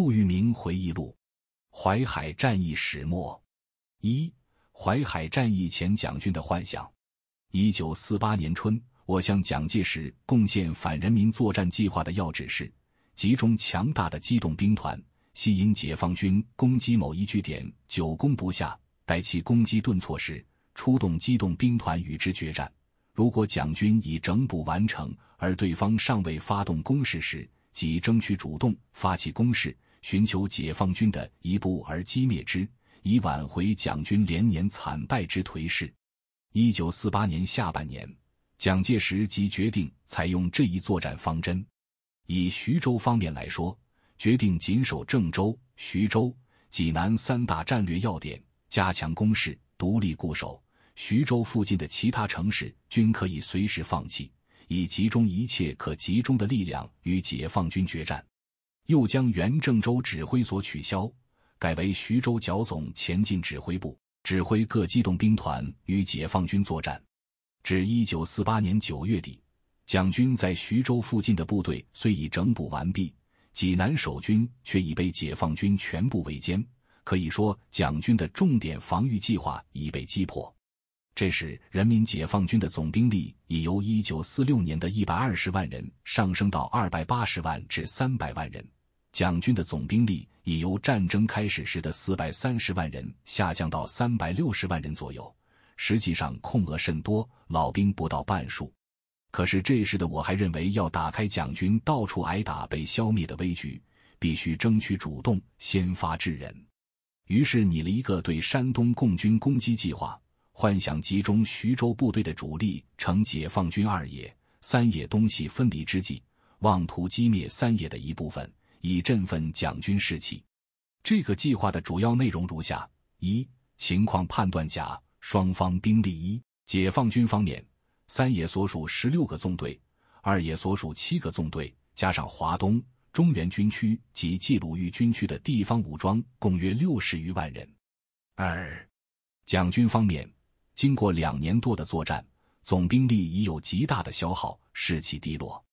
杜聿明回忆录，《淮海战役始末》，一、淮海战役前蒋军的幻想。一九四八年春，我向蒋介石贡献反人民作战计划的要旨是：集中强大的机动兵团，吸引解放军攻击某一据点，久攻不下，待其攻击顿挫时，出动机动兵团与之决战。如果蒋军已整补完成，而对方尚未发动攻势时，即争取主动发起攻势。寻求解放军的一步而歼灭之，以挽回蒋军连年惨败之颓势。一九四八年下半年，蒋介石即决定采用这一作战方针。以徐州方面来说，决定紧守郑州、徐州、济南三大战略要点，加强攻势，独立固守。徐州附近的其他城市均可以随时放弃，以集中一切可集中的力量与解放军决战。又将原郑州指挥所取消，改为徐州剿总前进指挥部，指挥各机动兵团与解放军作战。至一九四八年九月底，蒋军在徐州附近的部队虽已整补完毕，济南守军却已被解放军全部围歼。可以说，蒋军的重点防御计划已被击破。这时，人民解放军的总兵力已由一九四六年的一百二十万人上升到二百八十万至三百万人。蒋军的总兵力已由战争开始时的四百三十万人下降到三百六十万人左右，实际上空额甚多，老兵不到半数。可是这时的我还认为，要打开蒋军到处挨打、被消灭的危局，必须争取主动，先发制人。于是拟了一个对山东共军攻击计划，幻想集中徐州部队的主力，乘解放军二野、三野东西分离之际，妄图击灭三野的一部分。以振奋蒋军士气。这个计划的主要内容如下：一、情况判断：甲，双方兵力：一、解放军方面，三野所属十六个纵队，二野所属七个纵队，加上华东、中原军区及冀鲁豫军区的地方武装，共约六十余万人。二、蒋军方面，经过两年多的作战，总兵力已有极大的消耗，士气低落，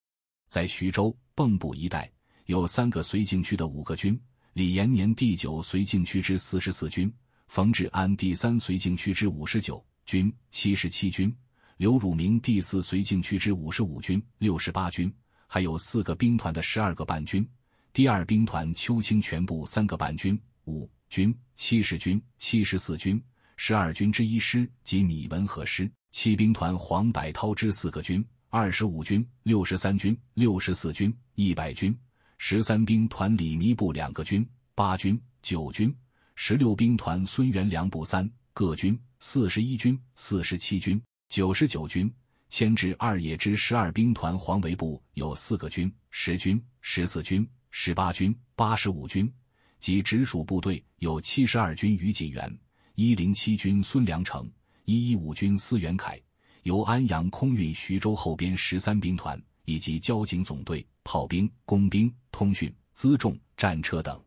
在徐州、蚌埠一带。有三个绥靖区的五个军：李延年第九绥靖区之四十四军、冯治安第三绥靖区之五十九军、七十七军、刘汝明第四绥靖区之五十五军、六十八军，还有四个兵团的十二个半军：第二兵团邱清泉部三个半军、五军、七十军、七十四军、十二军之一师及李文和师；七兵团黄百韬之四个军：二十五军、六十三军、六十四军、一百军。十三兵团李弥部两个军，八军、九军；十六兵团孙元良部三个军，四十一军、四十七军、九十九军，牵制二野之十二兵团黄维部有四个军，十军、十四军、十八军、八十五军，及直属部队有七十二军余锦元、一零七军孙良诚、一一五军司元凯，由安阳空运徐州后边十三兵团。以及交警总队、炮兵、工兵、通讯、辎重、战车等，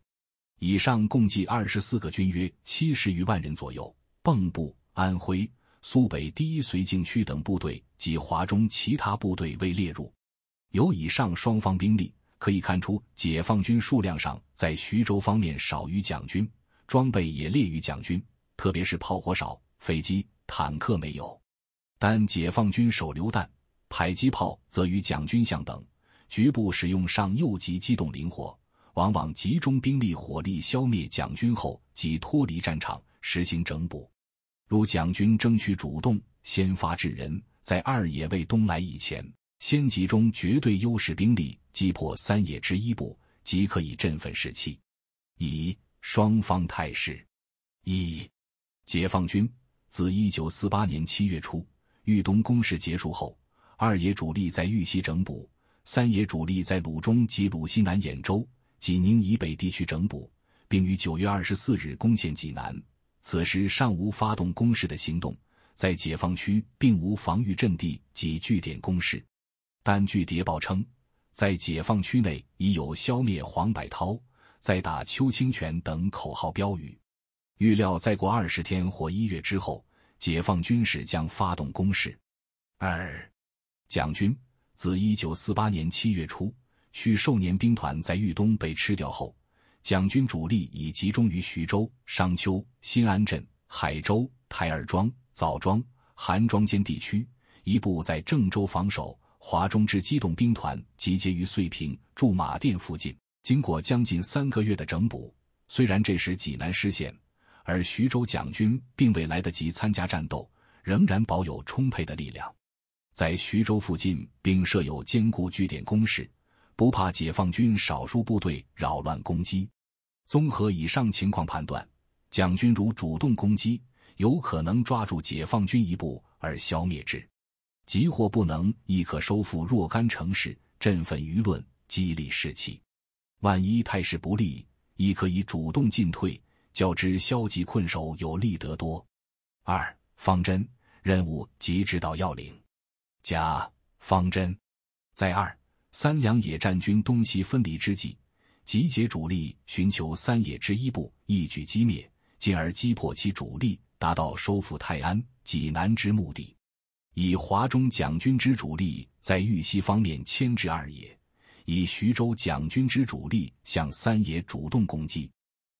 以上共计二十四个军，约七十余万人左右。蚌埠、安徽、苏北第一绥靖区等部队及华中其他部队未列入。由以上双方兵力可以看出，解放军数量上在徐州方面少于蒋军，装备也劣于蒋军，特别是炮火少，飞机、坦克没有。但解放军手榴弹。迫击炮则与蒋军相等，局部使用上，右级机动灵活，往往集中兵力火力消灭蒋军后即脱离战场，实行整补。如蒋军争取主动，先发制人，在二野未东来以前，先集中绝对优势兵力击破三野之一部，即可以振奋士气。以双方态势，一，解放军自一九四八年七月初豫东攻势结束后。二野主力在豫西整补，三野主力在鲁中及鲁西南、兖州、济宁以北地区整补，并于九月二十四日攻陷济南。此时尚无发动攻势的行动，在解放区并无防御阵地及据点攻势。但据谍报称，在解放区内已有“消灭黄百韬，再打邱清泉”等口号标语。预料再过二十天或一月之后，解放军士将发动攻势。二。蒋军自一九四八年七月初，许寿年兵团在豫东被吃掉后，蒋军主力已集中于徐州、商丘、新安镇、海州、台儿庄、枣庄、韩庄间地区，一部在郑州防守。华中之机动兵团集结于遂平、驻马店附近。经过将近三个月的整补，虽然这时济南失陷，而徐州蒋军并未来得及参加战斗，仍然保有充沛的力量。在徐州附近，并设有坚固据点、工事，不怕解放军少数部队扰乱攻击。综合以上情况判断，蒋军如主动攻击，有可能抓住解放军一部而消灭之；即或不能，亦可收复若干城市，振奋舆论，激励士气。万一态势不利，亦可以主动进退，较之消极困守有利得多。二、方针任务及指导要领。甲方针，在二三两野战军东西分离之际，集结主力，寻求三野之一部一举击灭，进而击破其主力，达到收复泰安、济南之目的。以华中蒋军之主力在豫西方面牵制二野，以徐州蒋军之主力向三野主动攻击。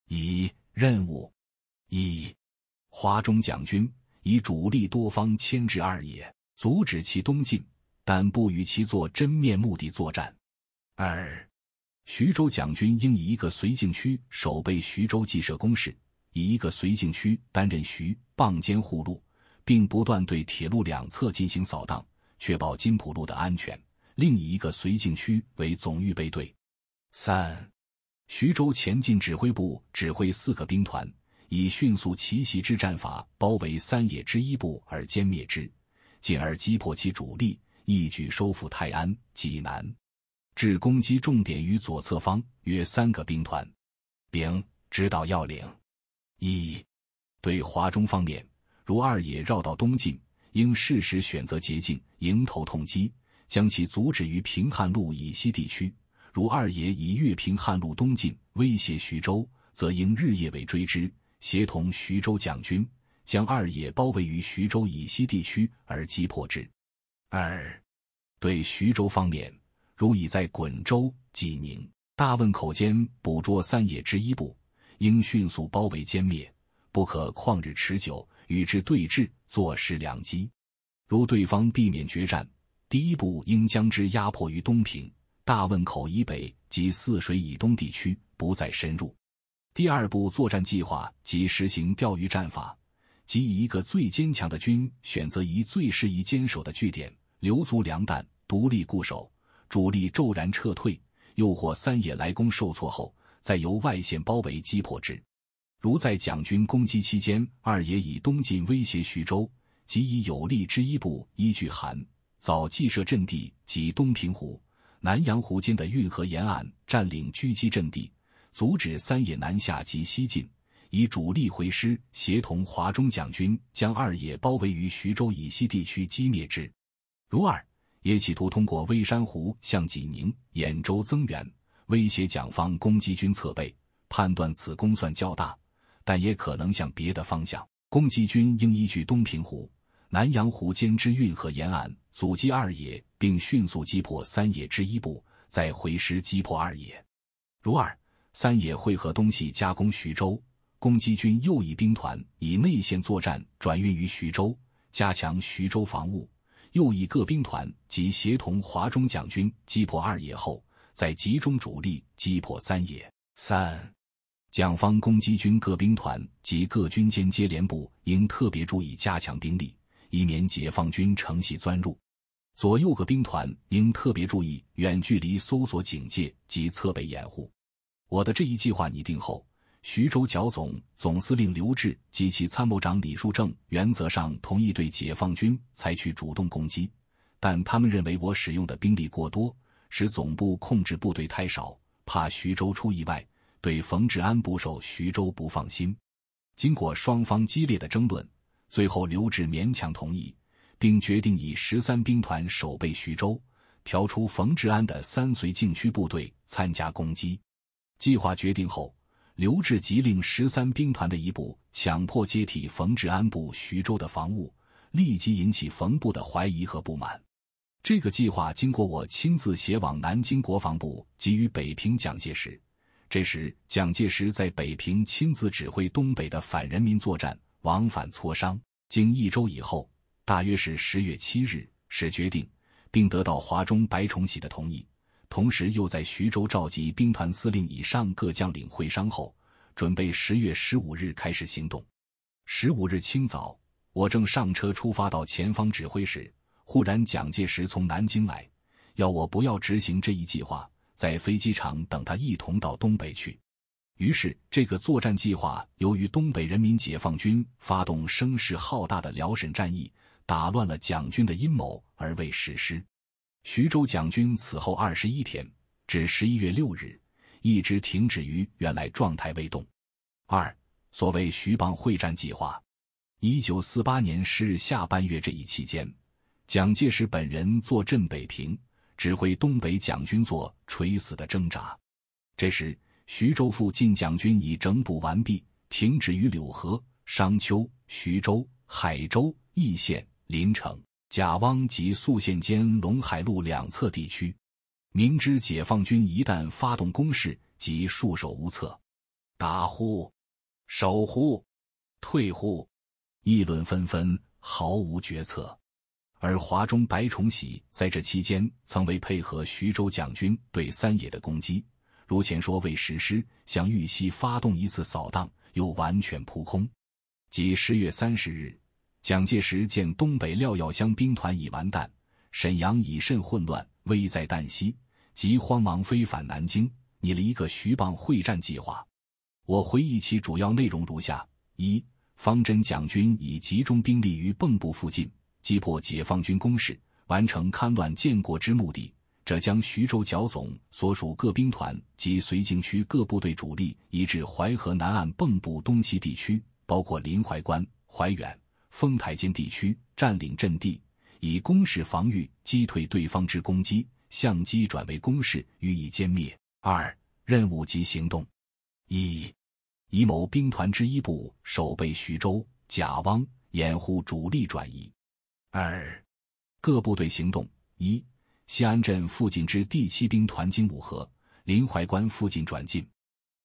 乙任务一，华中蒋军以主力多方牵制二野。阻止其东进，但不与其做真面目的作战。二、徐州蒋军应以一个绥靖区守备徐州既设工事，以一个绥靖区担任徐蚌监护路，并不断对铁路两侧进行扫荡，确保金浦路的安全。另以一个绥靖区为总预备队。三、徐州前进指挥部指挥四个兵团，以迅速奇袭之战法包围三野之一部而歼灭之。进而击破其主力，一举收复泰安、济南，置攻击重点于左侧方约三个兵团。丙指导要领：一、对华中方面，如二野绕道东进，应适时选择捷径，迎头痛击，将其阻止于平汉路以西地区；如二野以越平汉路东进威胁徐州，则应日夜为追之，协同徐州蒋军。将二野包围于徐州以西地区而击破之。二，对徐州方面，如已在滚州、济宁、大汶口间捕捉三野之一部，应迅速包围歼灭，不可旷日持久与之对峙，坐失良机。如对方避免决战，第一步应将之压迫于东平、大汶口以北及泗水以东地区，不再深入。第二步作战计划即实行钓鱼战法。即以一个最坚强的军，选择一最适宜坚守的据点，留足粮弹，独立固守；主力骤然撤退，诱或三野来攻受挫后，再由外线包围击破之。如在蒋军攻击期间，二野以东进威胁徐州，即以有力之一部依据韩、早既设阵地及东平湖、南阳湖间的运河沿岸，占领狙击阵地，阻止三野南下及西进。以主力回师，协同华中蒋军，将二野包围于徐州以西地区，击灭之。如二也企图通过微山湖向济宁、兖州增援，威胁蒋方攻击军侧背。判断此攻算较大，但也可能向别的方向攻击。军应依据东平湖、南阳湖间之运河沿岸阻击二野，并迅速击破三野之一部，再回师击破二野。如二三野会合东西，加攻徐州。攻击军右翼兵团以内线作战，转运于徐州，加强徐州防务。右翼各兵团及协同华中蒋军击破二野后，再集中主力击破三野。三，蒋方攻击军各兵团及各军间接连部应特别注意加强兵力，以免解放军乘隙钻入。左右各兵团应特别注意远距离搜索警戒及侧背掩护。我的这一计划拟定后。徐州剿总总司令刘峙及其参谋长李树正原则上同意对解放军采取主动攻击，但他们认为我使用的兵力过多，使总部控制部队太少，怕徐州出意外，对冯治安部守徐州不放心。经过双方激烈的争论，最后刘峙勉强同意，并决定以十三兵团守备徐州，调出冯治安的三绥靖区部队参加攻击。计划决定后。刘志急令十三兵团的一部强迫接替冯治安部徐州的防务，立即引起冯部的怀疑和不满。这个计划经过我亲自写往南京国防部，给予北平蒋介石。这时蒋介石在北平亲自指挥东北的反人民作战，往返磋商，经一周以后，大约是十月七日，是决定，并得到华中白崇禧的同意。同时，又在徐州召集兵团司令以上各将领会商后，准备十月十五日开始行动。十五日清早，我正上车出发到前方指挥时，忽然蒋介石从南京来，要我不要执行这一计划，在飞机场等他一同到东北去。于是，这个作战计划由于东北人民解放军发动声势浩大的辽沈战役，打乱了蒋军的阴谋，而未实施。徐州蒋军此后二十一天，至十一月六日，一直停止于原来状态未动。二所谓徐蚌会战计划，一九四八年十下半月这一期间，蒋介石本人坐镇北平，指挥东北蒋军做垂死的挣扎。这时，徐州附近蒋军已整补完毕，停止于柳河、商丘、徐州、海州、易县、临城。贾汪及宿县间陇海路两侧地区，明知解放军一旦发动攻势，即束手无策。打呼，守呼，退护，议论纷纷，毫无决策。而华中白崇禧在这期间，曾为配合徐州蒋军对三野的攻击，如前说未实施，向豫西发动一次扫荡，又完全扑空。即十月三十日。蒋介石见东北廖耀湘兵团已完蛋，沈阳已甚混乱，危在旦夕，即慌忙飞返南京，拟了一个徐蚌会战计划。我回忆其主要内容如下：一、方针：蒋军已集中兵力于蚌埠附近，击破解放军攻势，完成戡乱建国之目的。这将徐州剿总所属各兵团及绥靖区各部队主力移至淮河南岸蚌埠东西地区，包括临淮关、淮远。丰台间地区占领阵地，以攻势防御击退对方之攻击，相机转为攻势予以歼灭。二、任务及行动：一、以某兵团之一部守备徐州贾汪，掩护主力转移。二、各部队行动：一、西安镇附近之第七兵团经五河、临淮关附近转进。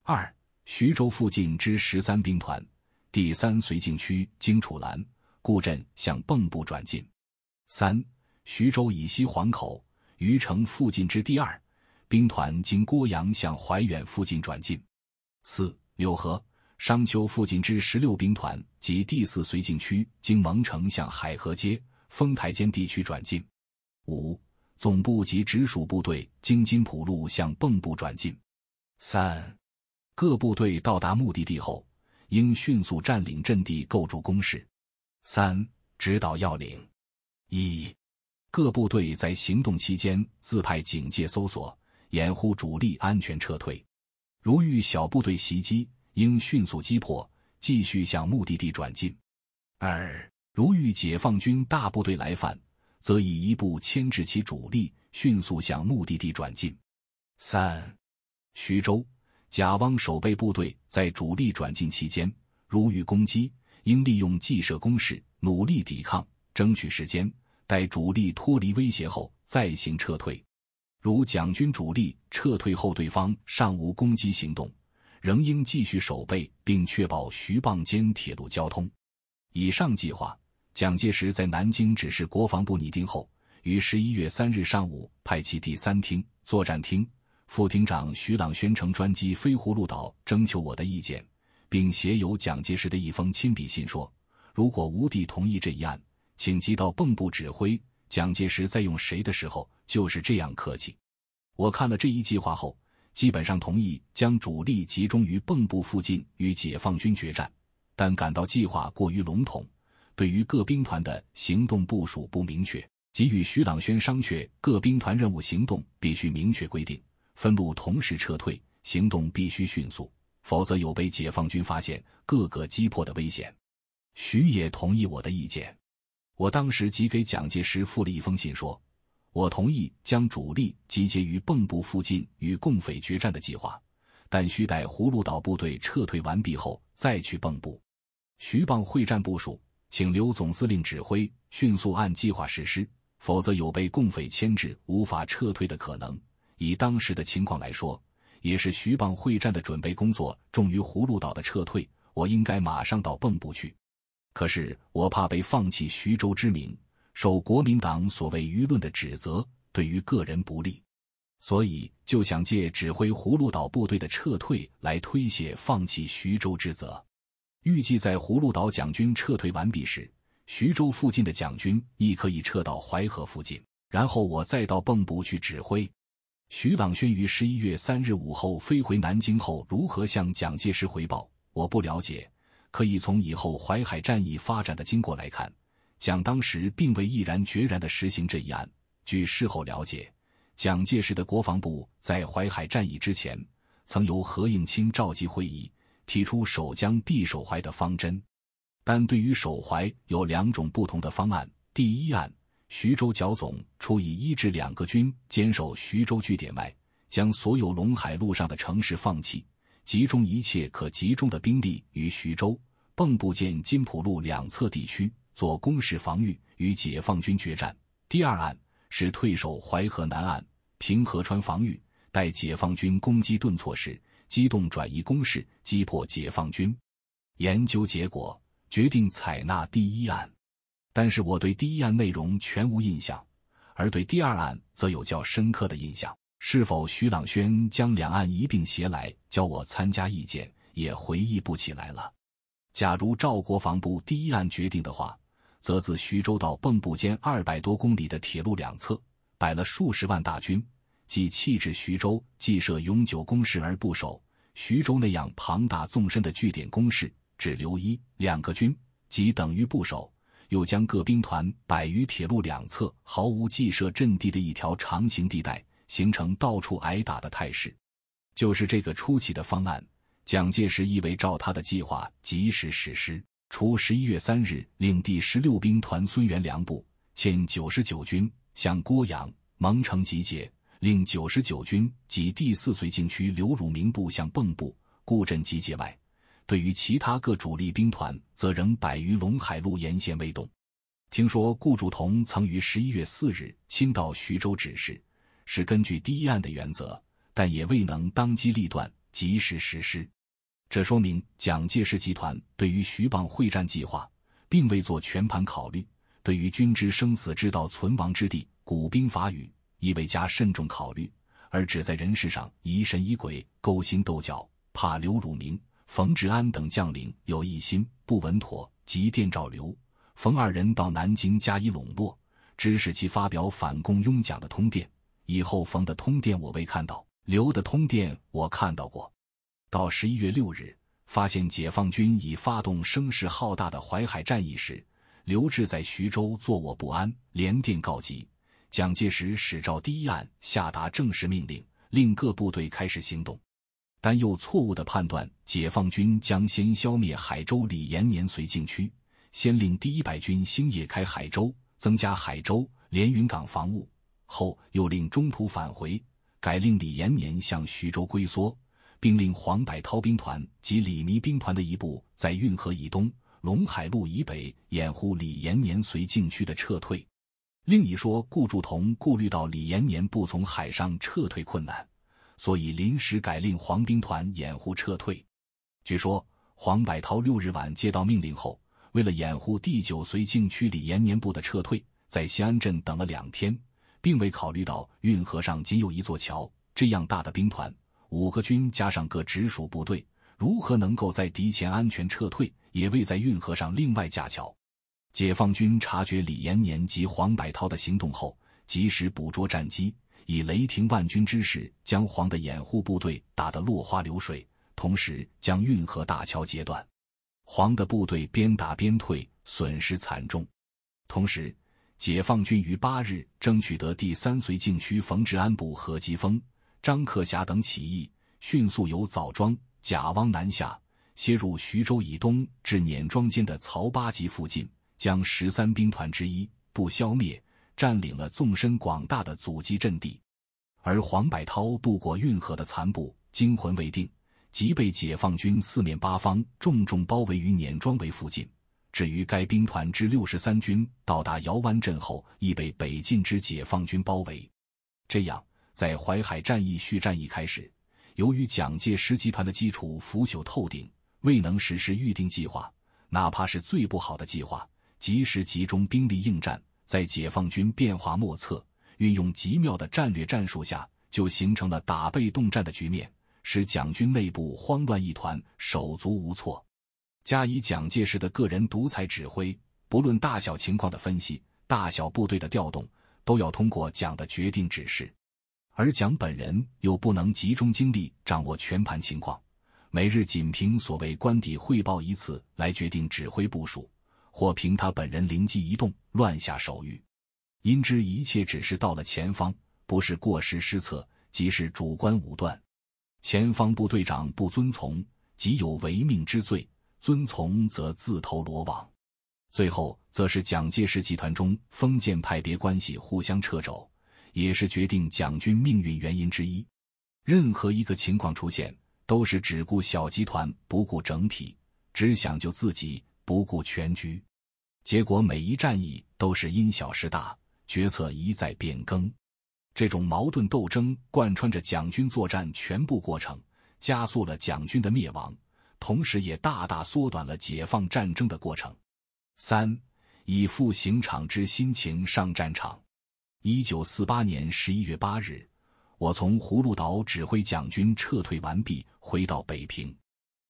二、徐州附近之十三兵团、第三绥靖区经楚兰。固镇向蚌埠转进；三、徐州以西黄口、虞城附近之第二兵团经郭阳向怀远附近转进；四、柳河、商丘附近之十六兵团及第四绥靖区经蒙城向海河街、丰台间地区转进；五、总部及直属部队经津浦路向蚌埠转进。三、各部队到达目的地后，应迅速占领阵地，构筑工事。三、指导要领：一、各部队在行动期间自派警戒、搜索、掩护主力安全撤退；如遇小部队袭击，应迅速击破，继续向目的地转进。二、如遇解放军大部队来犯，则以一部牵制其主力，迅速向目的地转进。三、徐州贾汪守备部队在主力转进期间，如遇攻击。应利用计设攻势，努力抵抗，争取时间，待主力脱离威胁后，再行撤退。如蒋军主力撤退后，对方尚无攻击行动，仍应继续守备，并确保徐蚌间铁路交通。以上计划，蒋介石在南京指示国防部拟定后，于十一月三日上午派其第三厅作战厅副厅长徐朗宣乘专机飞葫芦岛，征求我的意见。并写有蒋介石的一封亲笔信，说：“如果吴地同意这一案，请即到蚌埠指挥。”蒋介石在用谁的时候就是这样客气。我看了这一计划后，基本上同意将主力集中于蚌埠附近与解放军决战，但感到计划过于笼统，对于各兵团的行动部署不明确。即与徐朗轩商榷，各兵团任务行动必须明确规定，分路同时撤退，行动必须迅速。否则有被解放军发现、各个击破的危险。徐也同意我的意见。我当时即给蒋介石复了一封信，说我同意将主力集结于蚌埠附近与共匪决战的计划，但需待葫芦岛部队撤退完毕后再去蚌埠。徐蚌会战部署，请刘总司令指挥，迅速按计划实施，否则有被共匪牵制、无法撤退的可能。以当时的情况来说。也是徐蚌会战的准备工作重于葫芦岛的撤退，我应该马上到蚌埠去。可是我怕被放弃徐州之名，受国民党所谓舆论的指责，对于个人不利，所以就想借指挥葫芦岛部队的撤退来推卸放弃徐州之责。预计在葫芦岛蒋军撤退完毕时，徐州附近的蒋军亦可以撤到淮河附近，然后我再到蚌埠去指挥。徐朗轩于十一月三日午后飞回南京后，如何向蒋介石汇报，我不了解。可以从以后淮海战役发展的经过来看，蒋当时并未毅然决然的实行这一案。据事后了解，蒋介石的国防部在淮海战役之前，曾由何应钦召集会议，提出守江必守淮的方针。但对于守淮有两种不同的方案，第一案。徐州剿总除以一至两个军坚守徐州据点外，将所有陇海路上的城市放弃，集中一切可集中的兵力于徐州、蚌埠建金浦路两侧地区做攻势防御，与解放军决战。第二案是退守淮河南岸平河川防御，待解放军攻击顿挫时，机动转移攻势，击破解放军。研究结果决定采纳第一案。但是我对第一案内容全无印象，而对第二案则有较深刻的印象。是否徐朗轩将两案一并携来，教我参加意见，也回忆不起来了。假如赵国防部第一案决定的话，则自徐州到蚌埠间二百多公里的铁路两侧，摆了数十万大军，既弃置徐州，既设永久工事而不守徐州那样庞大纵深的据点工事，只留一两个军，即等于不守。又将各兵团摆于铁路两侧，毫无既设阵地的一条长形地带，形成到处挨打的态势。就是这个初期的方案，蒋介石亦为照他的计划及时实施。除十一月三日令第十六兵团孙元良部兼九十九军向郭阳蒙城集结，令九十九军及第四绥靖区刘汝明部向蚌埠固镇集结外，对于其他各主力兵团，则仍摆于陇海路沿线未动。听说顾祝同曾于十一月四日亲到徐州指示，是根据第一案的原则，但也未能当机立断，及时实施。这说明蒋介石集团对于徐蚌会战计划，并未做全盘考虑；对于军之生死之道、存亡之地、古兵法语，亦未加慎重考虑，而只在人事上疑神疑鬼、勾心斗角，怕刘汝明。冯治安等将领有异心，不稳妥，即电召刘、冯二人到南京加以笼络，指使其发表反共拥蒋的通电。以后冯的通电我未看到，刘的通电我看到过。到十一月六日，发现解放军已发动声势浩大的淮海战役时，刘志在徐州坐卧不安，连电告急。蒋介石始召第一案，下达正式命令，令各部队开始行动。但又错误的判断，解放军将先消灭海州李延年绥靖区，先令第一百军星夜开海州，增加海州、连云港防务，后又令中途返回，改令李延年向徐州龟缩，并令黄百韬兵团及李弥兵团的一部在运河以东、陇海路以北掩护李延年绥靖区的撤退。另一说，顾祝同顾虑到李延年不从海上撤退困难。所以临时改令黄兵团掩护撤退。据说黄百韬六日晚接到命令后，为了掩护第九绥靖区李延年部的撤退，在西安镇等了两天，并未考虑到运河上仅有一座桥，这样大的兵团，五个军加上各直属部队，如何能够在敌前安全撤退，也未在运河上另外架桥。解放军察觉李延年及黄百韬的行动后，及时捕捉战机。以雷霆万钧之势，将黄的掩护部队打得落花流水，同时将运河大桥截断。黄的部队边打边退，损失惨重。同时，解放军于八日争取得第三绥靖区冯治安部何吉峰、张克侠等起义，迅速由枣庄、贾汪南下，切入徐州以东至碾庄间的曹八集附近，将十三兵团之一部消灭。占领了纵深广大的阻击阵地，而黄百韬渡过运河的残部惊魂未定，即被解放军四面八方重重包围于碾庄围附近。至于该兵团之六十三军到达姚湾镇后，亦被北进之解放军包围。这样，在淮海战役续战役开始，由于蒋介石集团的基础腐朽透顶，未能实施预定计划，哪怕是最不好的计划，及时集中兵力应战。在解放军变化莫测、运用极妙的战略战术下，就形成了打被动战的局面，使蒋军内部慌乱一团，手足无措。加以蒋介石的个人独裁指挥，不论大小情况的分析、大小部队的调动，都要通过蒋的决定指示，而蒋本人又不能集中精力掌握全盘情况，每日仅凭所谓官邸汇报一次来决定指挥部署。或凭他本人灵机一动乱下手谕，因知一切只是到了前方，不是过失失策，即是主观武断。前方部队长不遵从，即有违命之罪；遵从则自投罗网。最后，则是蒋介石集团中封建派别关系互相掣肘，也是决定蒋军命运原因之一。任何一个情况出现，都是只顾小集团不顾整体，只想救自己。不顾全局，结果每一战役都是因小失大，决策一再变更。这种矛盾斗争贯穿着蒋军作战全部过程，加速了蒋军的灭亡，同时也大大缩短了解放战争的过程。三，以赴刑场之心情上战场。一九四八年十一月八日，我从葫芦岛指挥蒋军撤退完毕，回到北平。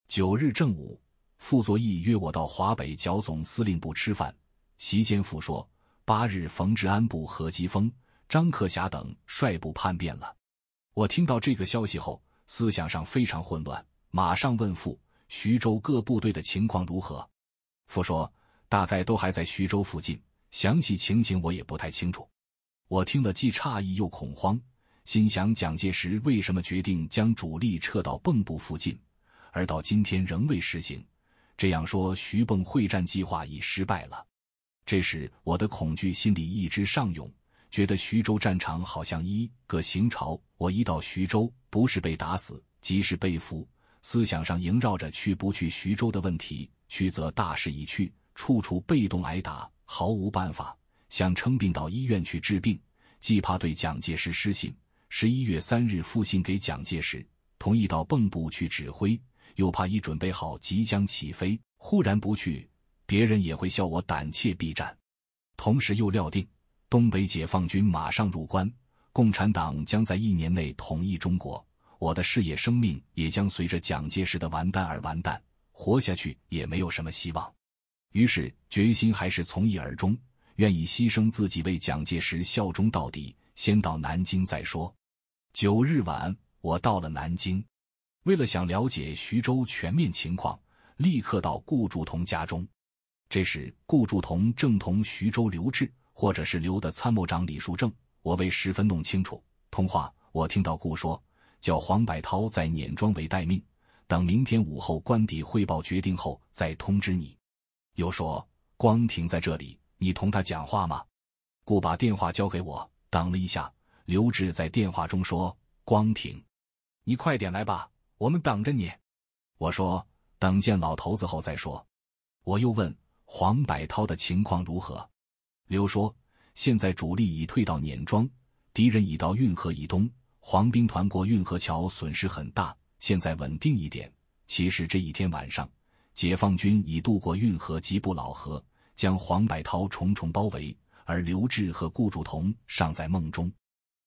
九日正午。傅作义约我到华北剿总司令部吃饭，席间傅说：“八日冯治安部何基沣、张克侠等率部叛变了。”我听到这个消息后，思想上非常混乱，马上问傅：“徐州各部队的情况如何？”傅说：“大概都还在徐州附近，详细情形我也不太清楚。”我听了既诧异又恐慌，心想：蒋介石为什么决定将主力撤到蚌埠附近，而到今天仍未实行？这样说，徐蚌会战计划已失败了。这时，我的恐惧心理一直上涌，觉得徐州战场好像一个行朝，我一到徐州，不是被打死，即是被俘。思想上萦绕着去不去徐州的问题。去则大势已去，处处被动挨打，毫无办法。想称病到医院去治病，既怕对蒋介石失信。十一月三日，复信给蒋介石，同意到蚌埠去指挥。又怕已准备好即将起飞，忽然不去，别人也会笑我胆怯避战。同时又料定东北解放军马上入关，共产党将在一年内统一中国，我的事业生命也将随着蒋介石的完蛋而完蛋，活下去也没有什么希望。于是决心还是从一而终，愿意牺牲自己为蒋介石效忠到底。先到南京再说。九日晚，我到了南京。为了想了解徐州全面情况，立刻到顾祝同家中。这时，顾祝同正同徐州刘志，或者是刘的参谋长李树正，我为十分弄清楚。通话，我听到顾说叫黄百韬在碾庄为待命，等明天午后官邸汇报决定后再通知你。又说光亭在这里，你同他讲话吗？顾把电话交给我，等了一下，刘志在电话中说：“光亭，你快点来吧。”我们等着你，我说等见老头子后再说。我又问黄百韬的情况如何。刘说现在主力已退到碾庄，敌人已到运河以东，黄兵团过运河桥损失很大，现在稳定一点。其实这一天晚上，解放军已渡过运河及布老河，将黄百韬重重包围，而刘志和顾祝同尚在梦中。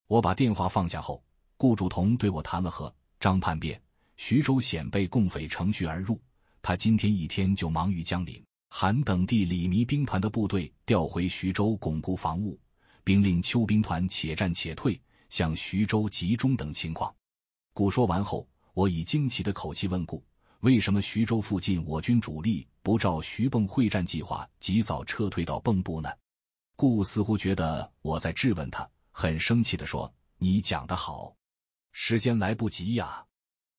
我把电话放下后，顾祝同对我谈了和张叛变。徐州险被共匪乘虚而入，他今天一天就忙于江陵、韩等地李弥兵团的部队调回徐州巩固防务，并令邱兵团且战且退，向徐州集中等情况。故说完后，我以惊奇的口气问顾：“为什么徐州附近我军主力不照徐蚌会战计划及早撤退到蚌埠呢？”顾似乎觉得我在质问他，很生气的说：“你讲得好，时间来不及呀。”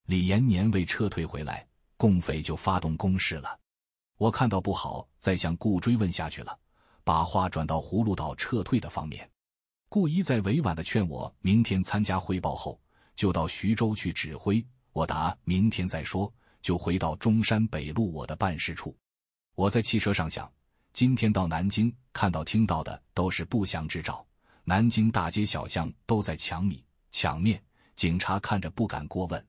李延年未撤退回来，共匪就发动攻势了。我看到不好，再向顾追问下去了，把话转到葫芦岛撤退的方面。顾一再委婉地劝我，明天参加汇报后就到徐州去指挥。我答：明天再说，就回到中山北路我的办事处。我在汽车上想，今天到南京看到听到的都是不祥之兆。南京大街小巷都在抢米抢面，警察看着不敢过问。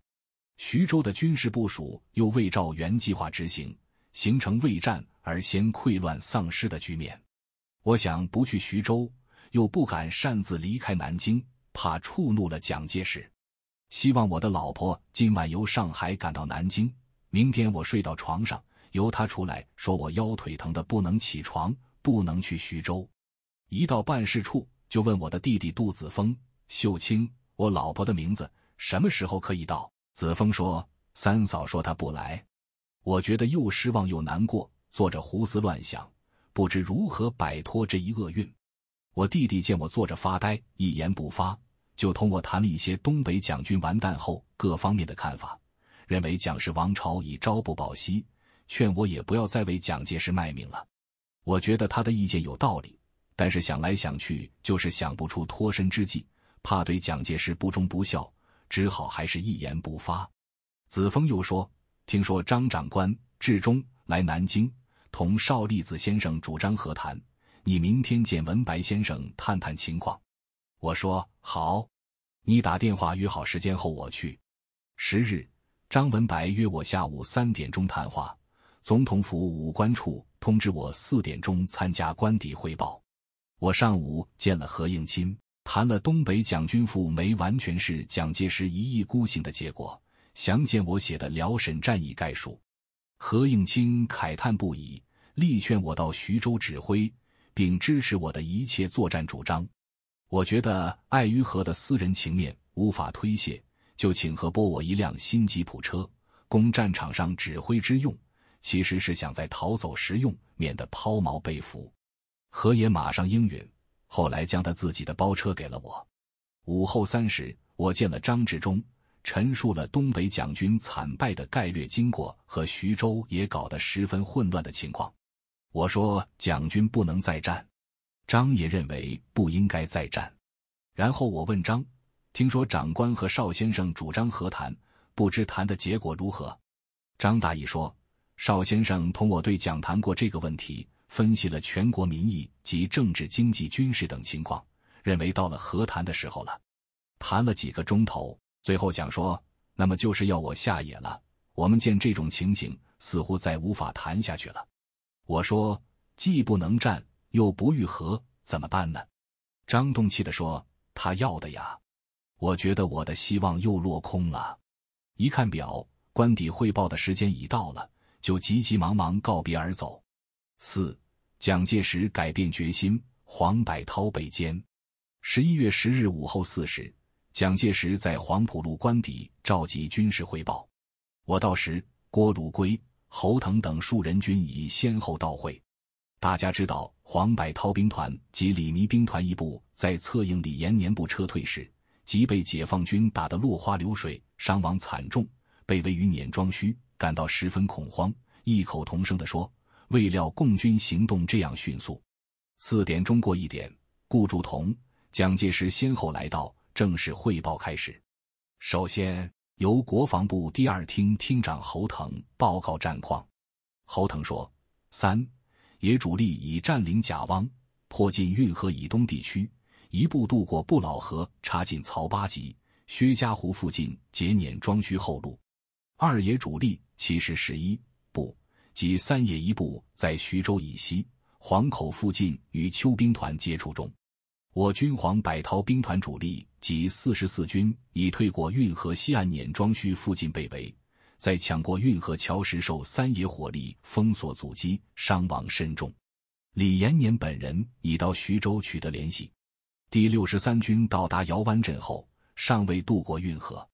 徐州的军事部署又未照原计划执行，形成未战而先溃乱丧失的局面。我想不去徐州，又不敢擅自离开南京，怕触怒了蒋介石。希望我的老婆今晚由上海赶到南京，明天我睡到床上，由她出来说我腰腿疼的不能起床，不能去徐州。一到办事处，就问我的弟弟杜子峰、秀清，我老婆的名字，什么时候可以到？子枫说：“三嫂说她不来，我觉得又失望又难过，坐着胡思乱想，不知如何摆脱这一厄运。”我弟弟见我坐着发呆，一言不发，就同我谈了一些东北蒋军完蛋后各方面的看法，认为蒋氏王朝已朝不保夕，劝我也不要再为蒋介石卖命了。我觉得他的意见有道理，但是想来想去就是想不出脱身之计，怕对蒋介石不忠不孝。只好还是一言不发。子枫又说：“听说张长官、志忠来南京，同邵立子先生主张和谈，你明天见文白先生探探情况。”我说：“好，你打电话约好时间后我去。”十日，张文白约我下午三点钟谈话。总统府武官处通知我四点钟参加官邸汇报。我上午见了何应钦。谈了东北蒋军覆没，完全是蒋介石一意孤行的结果。详见我写的辽沈战役概述。何应钦慨叹不已，力劝我到徐州指挥，并支持我的一切作战主张。我觉得碍于何的私人情面，无法推卸，就请何拨我一辆新吉普车，供战场上指挥之用。其实是想在逃走时用，免得抛锚被俘。何也马上应允。后来将他自己的包车给了我。午后三时，我见了张治中，陈述了东北蒋军惨败的概率经过和徐州也搞得十分混乱的情况。我说蒋军不能再战，张也认为不应该再战。然后我问张，听说长官和邵先生主张和谈，不知谈的结果如何？张大义说邵先生同我对蒋谈过这个问题。分析了全国民意及政治、经济、军事等情况，认为到了和谈的时候了。谈了几个钟头，最后讲说，那么就是要我下野了。我们见这种情景，似乎再无法谈下去了。我说，既不能战，又不欲和，怎么办呢？张栋气的说：“他要的呀！”我觉得我的希望又落空了。一看表，官邸汇报的时间已到了，就急急忙忙告别而走。四。蒋介石改变决心，黄百韬被歼。十一月十日午后四时，蒋介石在黄浦路官邸召集军事汇报。我到时，郭汝瑰、侯腾等数人均已先后到会。大家知道，黄百韬兵团及李弥兵团一部在策应李延年部撤退时，即被解放军打得落花流水，伤亡惨重，被围于碾庄圩，感到十分恐慌，异口同声地说。未料共军行动这样迅速，四点钟过一点，顾祝同、蒋介石先后来到，正式汇报开始。首先由国防部第二厅厅长侯腾报告战况。侯腾说：“三野主力已占领甲汪，迫近运河以东地区，一步渡过不老河，插进曹八集、薛家湖附近，截捻庄圩后路。二野主力七实十一部。”即三野一部在徐州以西黄口附近与邱兵团接触中，我军黄百韬兵团主力及四十四军已退过运河西岸碾庄区附近被围，在抢过运河桥时受三野火力封锁阻击，伤亡甚重。李延年本人已到徐州取得联系。第六十三军到达姚湾镇后，尚未渡过运河。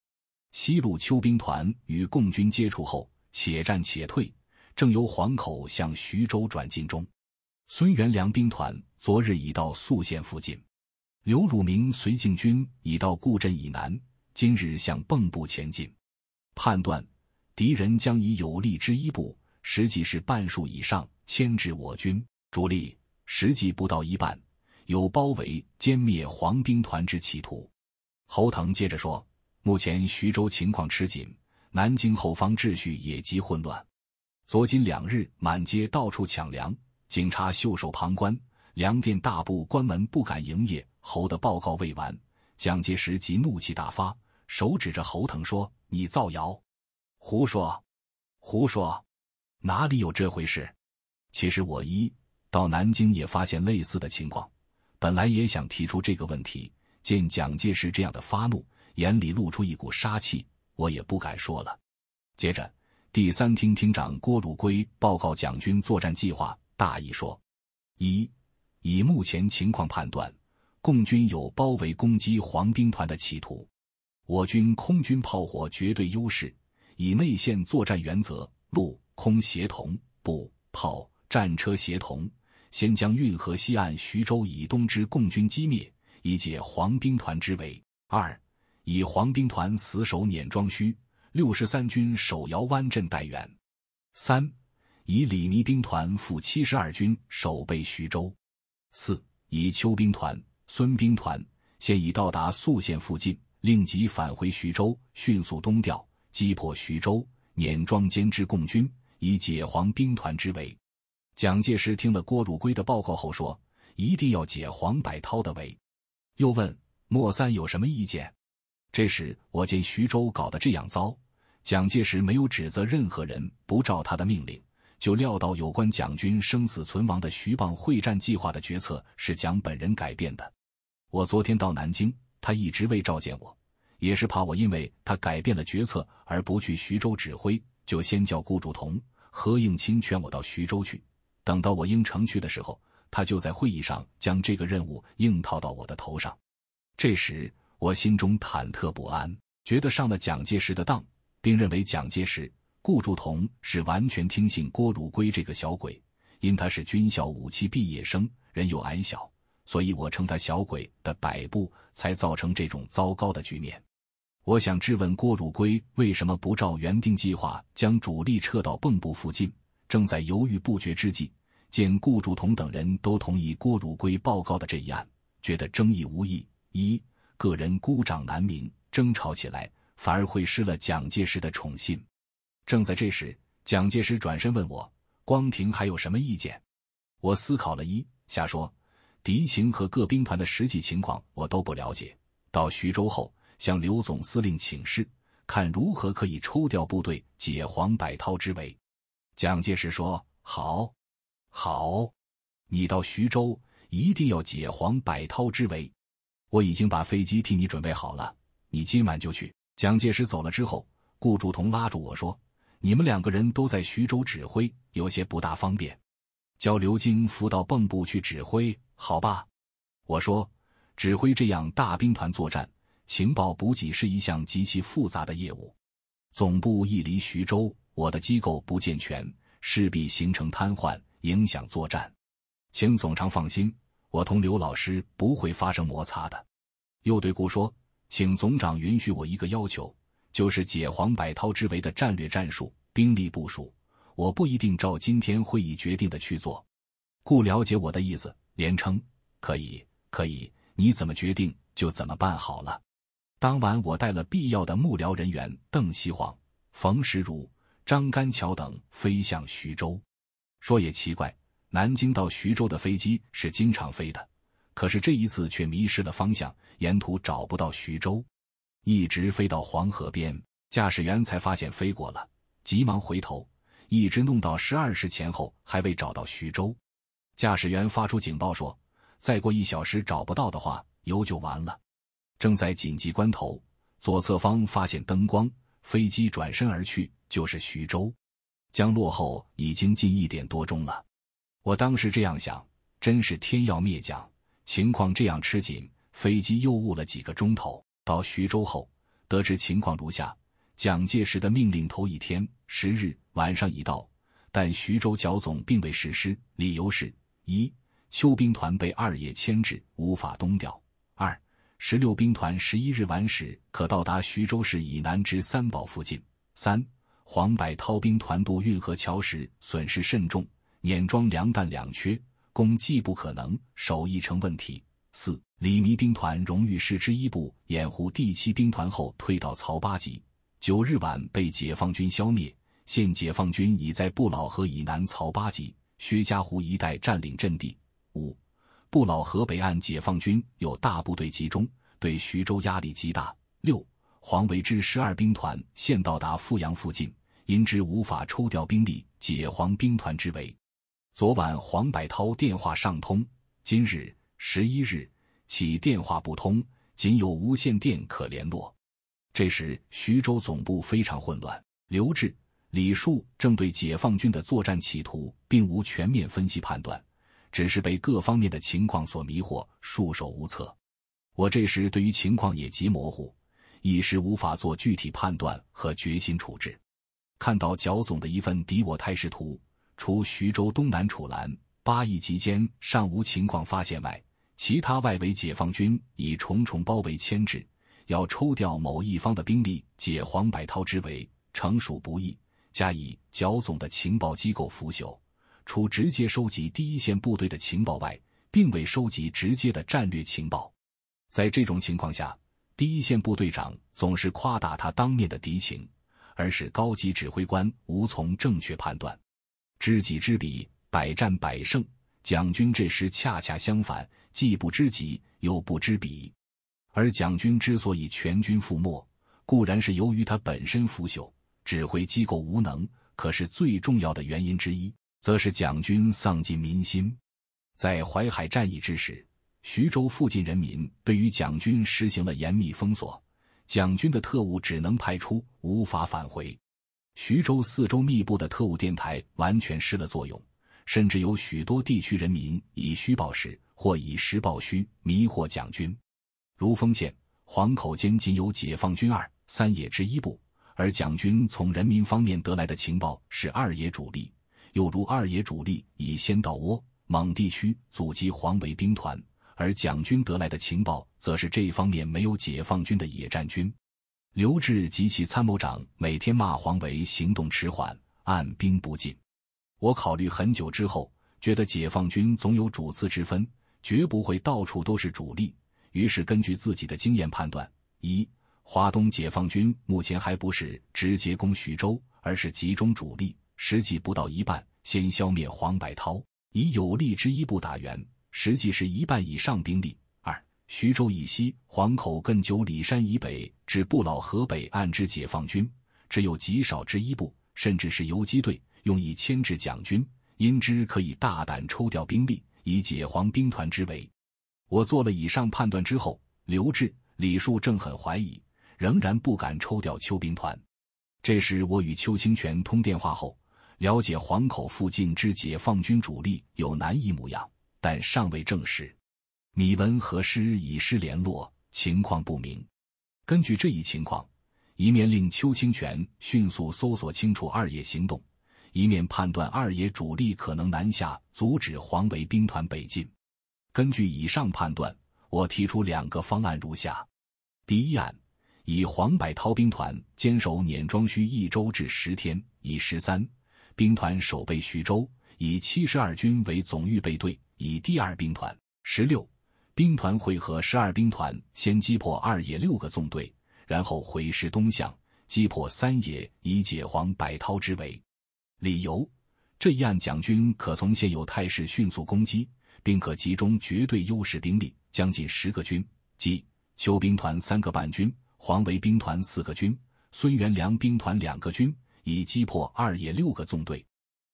西路邱兵团与共军接触后，且战且退。正由黄口向徐州转进中，孙元良兵团昨日已到宿县附近，刘汝明绥靖军已到固镇以南，今日向蚌埠前进。判断敌人将以有力之一部，实际是半数以上牵制我军主力，实际不到一半，有包围歼灭黄兵团之企图。侯腾接着说：“目前徐州情况吃紧，南京后方秩序也极混乱。”昨今两日，满街到处抢粮，警察袖手旁观，粮店大部关门不敢营业。侯的报告未完，蒋介石即怒气大发，手指着侯腾说：“你造谣，胡说，胡说，哪里有这回事？其实我一到南京也发现类似的情况，本来也想提出这个问题，见蒋介石这样的发怒，眼里露出一股杀气，我也不敢说了。”接着。第三厅厅长郭汝瑰报告蒋军作战计划大意说：一、以目前情况判断，共军有包围攻击黄兵团的企图，我军空军炮火绝对优势，以内线作战原则，陆空协同，步炮战车协同，先将运河西岸徐州以东之共军击灭，以解黄兵团之围。二、以黄兵团死守碾庄圩。六十三军守窑湾镇待援，三以李弥兵团赴七十二军守备徐州，四以邱兵团、孙兵团现已到达宿县附近，令即返回徐州，迅速东调，击破徐州碾庄间之共军，以解黄兵团之围。蒋介石听了郭汝瑰的报告后说：“一定要解黄百韬的围。”又问莫三有什么意见。这时我见徐州搞得这样糟。蒋介石没有指责任何人不照他的命令，就料到有关蒋军生死存亡的徐蚌会战计划的决策是蒋本人改变的。我昨天到南京，他一直未召见我，也是怕我因为他改变了决策而不去徐州指挥，就先叫顾祝同、何应钦劝我到徐州去。等到我应城去的时候，他就在会议上将这个任务硬套到我的头上。这时我心中忐忑不安，觉得上了蒋介石的当。并认为蒋介石顾祝同是完全听信郭汝瑰这个小鬼，因他是军校武器毕业生，人又矮小，所以我称他小鬼的摆布，才造成这种糟糕的局面。我想质问郭汝瑰为什么不照原定计划将主力撤到蚌埠附近？正在犹豫不决之际，见顾祝同等人都同意郭汝瑰报告的这一案，觉得争议无益，一个人孤掌难鸣，争吵起来。反而会失了蒋介石的宠信。正在这时，蒋介石转身问我：“光平还有什么意见？”我思考了一下，说：“敌情和各兵团的实际情况我都不了解，到徐州后向刘总司令请示，看如何可以抽调部队解黄百韬之围。”蒋介石说：“好，好，你到徐州一定要解黄百韬之围。我已经把飞机替你准备好了，你今晚就去。”蒋介石走了之后，顾祝同拉住我说：“你们两个人都在徐州指挥，有些不大方便，叫刘金福到蚌埠去指挥，好吧？”我说：“指挥这样大兵团作战，情报补给是一项极其复杂的业务，总部一离徐州，我的机构不健全，势必形成瘫痪，影响作战。请总长放心，我同刘老师不会发生摩擦的。”又对顾说。请总长允许我一个要求，就是解黄百韬之围的战略战术、兵力部署，我不一定照今天会议决定的去做。故了解我的意思，连称可以，可以，你怎么决定就怎么办好了。当晚，我带了必要的幕僚人员邓锡黄、冯石如、张干桥等飞向徐州。说也奇怪，南京到徐州的飞机是经常飞的，可是这一次却迷失了方向。沿途找不到徐州，一直飞到黄河边，驾驶员才发现飞过了，急忙回头，一直弄到十二时前后，还未找到徐州。驾驶员发出警报说：“再过一小时找不到的话，油就完了。”正在紧急关头，左侧方发现灯光，飞机转身而去，就是徐州。降落后已经近一点多钟了，我当时这样想：“真是天要灭将，情况这样吃紧。”飞机又误了几个钟头。到徐州后，得知情况如下：蒋介石的命令，头一天十日晚上已到，但徐州剿总并未实施。理由是：一、邱兵团被二野牵制，无法东调；二、十六兵团十一日晚时可到达徐州市以南之三堡附近；三、黄百韬兵团渡运河桥时损失甚重，碾装粮弹两缺，攻既不可能，守亦成问题；四。李弥兵团荣誉师之一部掩护第七兵团后退到曹八集，九日晚被解放军消灭。现解放军已在不老河以南曹八集、薛家湖一带占领阵地。五、不老河北岸解放军有大部队集中，对徐州压力极大。六、黄维之十二兵团现到达阜阳附近，因之无法抽调兵力解黄兵团之围。昨晚黄百韬电话上通，今日十一日。其电话不通，仅有无线电可联络。这时徐州总部非常混乱。刘志、李树正对解放军的作战企图并无全面分析判断，只是被各方面的情况所迷惑，束手无策。我这时对于情况也极模糊，一时无法做具体判断和决心处置。看到剿总的一份敌我态势图，除徐州东南楚兰、八邑及间尚无情况发现外。其他外围解放军以重重包围牵制，要抽调某一方的兵力解黄百韬之围，成属不易。加以剿总的情报机构腐朽，除直接收集第一线部队的情报外，并未收集直接的战略情报。在这种情况下，第一线部队长总是夸大他当面的敌情，而使高级指挥官无从正确判断。知己知彼，百战百胜。蒋军这时恰恰相反。既不知己又不知彼，而蒋军之所以全军覆没，固然是由于他本身腐朽、指挥机构无能，可是最重要的原因之一，则是蒋军丧尽民心。在淮海战役之时，徐州附近人民对于蒋军实行了严密封锁，蒋军的特务只能派出，无法返回。徐州四周密布的特务电台完全失了作用，甚至有许多地区人民以虚报时。或以实报虚迷惑蒋军，如丰县黄口间仅有解放军二三野之一部，而蒋军从人民方面得来的情报是二野主力；又如二野主力以先到窝、蒙地区阻击黄维兵团，而蒋军得来的情报则是这一方面没有解放军的野战军。刘志及其参谋长每天骂黄维行动迟缓，按兵不进。我考虑很久之后，觉得解放军总有主次之分。绝不会到处都是主力。于是根据自己的经验判断：一、华东解放军目前还不是直接攻徐州，而是集中主力，实际不到一半，先消灭黄百韬，以有力之一部打援，实际是一半以上兵力；二、徐州以西、黄口更九里山以北至不老河北岸之解放军，只有极少之一部，甚至是游击队，用以牵制蒋军，因之可以大胆抽调兵力。以解黄兵团之围。我做了以上判断之后，刘志、李树正很怀疑，仍然不敢抽调邱兵团。这时，我与邱清泉通电话后，了解黄口附近之解放军主力有南移模样，但尚未证实。米文和师已失联络，情况不明。根据这一情况，一面令邱清泉迅速搜索清楚二野行动。一面判断二爷主力可能南下，阻止黄维兵团北进。根据以上判断，我提出两个方案如下：第一案，以黄百韬兵团坚守碾庄圩一周至十天；以十三兵团守备徐州；以七十二军为总预备队；以第二兵团、十六兵团会合十二兵团，先击破二野六个纵队，然后回师东向，击破三野，以解黄百韬之围。理由：这一案，蒋军可从现有态势迅速攻击，并可集中绝对优势兵力，将近十个军，即邱兵团三个半军、黄维兵团四个军、孙元良兵团两个军，以击破二野六个纵队。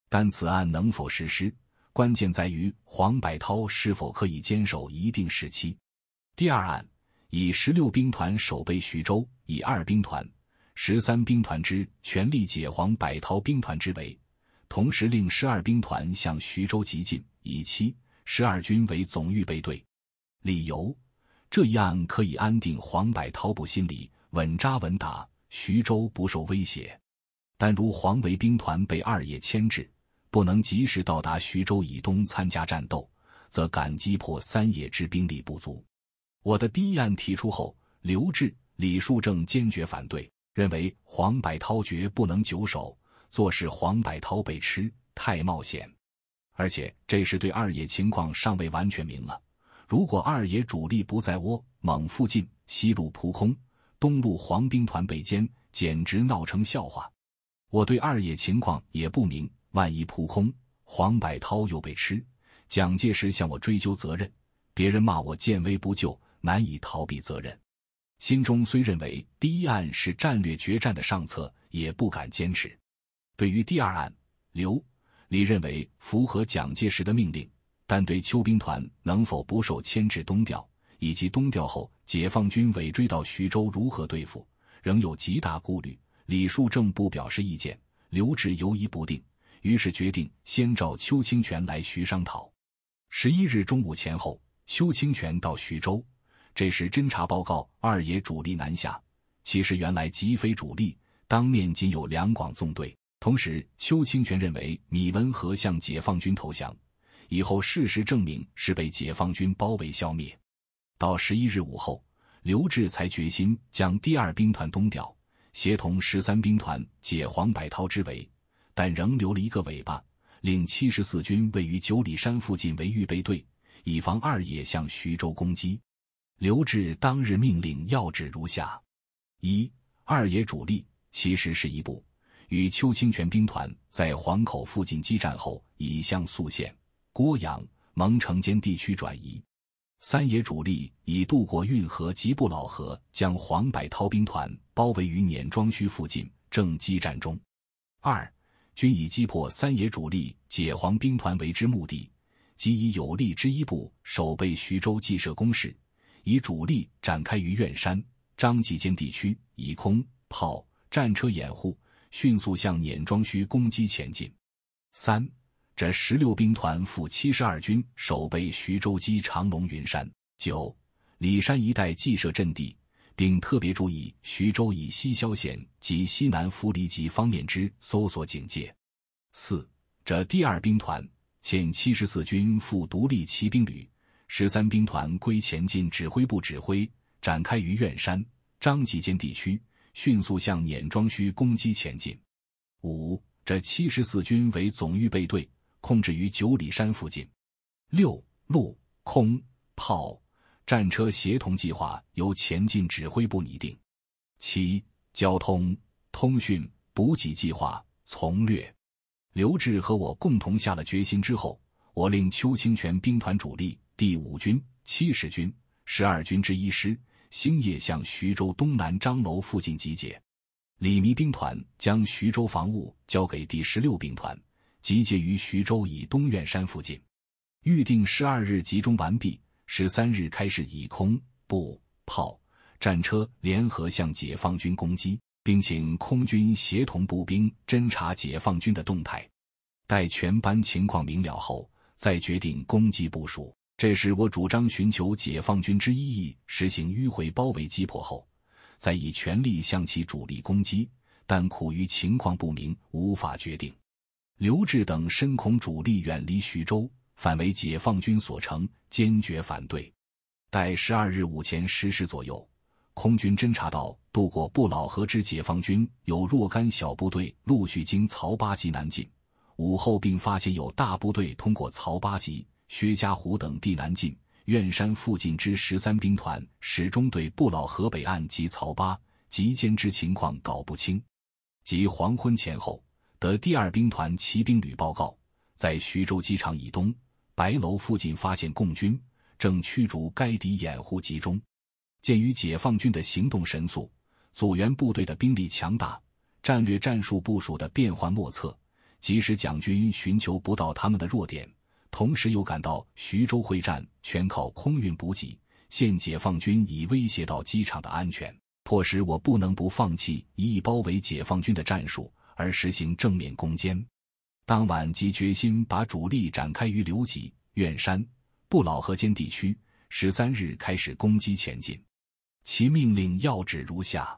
但此案能否实施，关键在于黄百韬是否可以坚守一定时期。第二案，以十六兵团守备徐州，以二兵团。十三兵团之全力解黄百韬兵团之围，同时令十二兵团向徐州急进，以七十二军为总预备队。理由：这一案可以安定黄百韬部心理，稳扎稳打，徐州不受威胁。但如黄维兵团被二野牵制，不能及时到达徐州以东参加战斗，则感击破三野之兵力不足。我的第一案提出后，刘峙、李树正坚决反对。认为黄百韬绝不能久守，坐视黄百韬被吃，太冒险。而且这时对二爷情况尚未完全明了。如果二爷主力不在窝蒙附近，西路扑空，东路黄兵团被歼，简直闹成笑话。我对二爷情况也不明，万一扑空，黄百韬又被吃，蒋介石向我追究责任，别人骂我见危不救，难以逃避责任。心中虽认为第一案是战略决战的上策，也不敢坚持。对于第二案，刘、李认为符合蒋介石的命令，但对邱兵团能否不受牵制东调，以及东调后解放军尾追到徐州如何对付，仍有极大顾虑。李树正不表示意见，刘志犹疑不定，于是决定先召邱清泉来徐商讨。十一日中午前后，邱清泉到徐州。这时，侦察报告二野主力南下。其实，原来吉飞主力当面仅有两广纵队。同时，邱清泉认为米文和向解放军投降，以后事实证明是被解放军包围消灭。到十一日午后，刘志才决心将第二兵团东调，协同十三兵团解黄百韬之围，但仍留了一个尾巴，令七十四军位于九里山附近为预备队，以防二野向徐州攻击。刘志当日命令要旨如下：一、二野主力其实是一部，与邱清泉兵团在黄口附近激战后，已向宿县、郭阳、蒙城间地区转移；三野主力已渡过运河及不老河，将黄百韬兵团包围于碾庄区附近，正激战中。二、军以击破三野主力解黄兵团为之目的，即以有力之一部守备徐州，计设工事。以主力展开于院山、张继坚地区，以空炮战车掩护，迅速向碾庄区攻击前进。三、这十六兵团负七十二军守备徐州及长龙云山、九里山一带既设阵地，并特别注意徐州以西萧县及西南符离集方面之搜索警戒。四、这第二兵团欠七十四军副独立骑兵旅。十三兵团归前进指挥部指挥，展开于院山、张集间地区，迅速向碾庄区攻击前进。五，这七十四军为总预备队，控制于九里山附近。六，陆、空、炮、战车协同计划由前进指挥部拟定。七，交通、通讯、补给计划从略。刘志和我共同下了决心之后，我令邱清泉兵团主力。第五军、七十军、十二军之一师，星夜向徐州东南张楼附近集结。李弥兵团将徐州防务交给第十六兵团，集结于徐州以东院山附近，预定十二日集中完毕，十三日开始以空、步、炮、战车联合向解放军攻击，并请空军协同步兵侦察解放军的动态。待全班情况明了后，再决定攻击部署。这时，我主张寻求解放军之意翼，实行迂回包围击破后，再以全力向其主力攻击。但苦于情况不明，无法决定。刘志等深恐主力远离徐州，反为解放军所乘，坚决反对。待十二日午前十时左右，空军侦察到渡过不老河之解放军有若干小部队陆续经曹八集南进，午后并发现有大部队通过曹八集。薛家湖等地南进，院山附近之十三兵团始终对不老河北岸及曹八集间之情况搞不清。即黄昏前后，得第二兵团骑兵旅报告，在徐州机场以东白楼附近发现共军，正驱逐该敌掩护集中。鉴于解放军的行动神速，组员部队的兵力强大，战略战术部署的变幻莫测，即使蒋军寻求不到他们的弱点。同时又感到徐州会战全靠空运补给，现解放军已威胁到机场的安全，迫使我不能不放弃意包围解放军的战术，而实行正面攻坚。当晚即决心把主力展开于刘集、苑山、不老河间地区。十三日开始攻击前进。其命令要旨如下：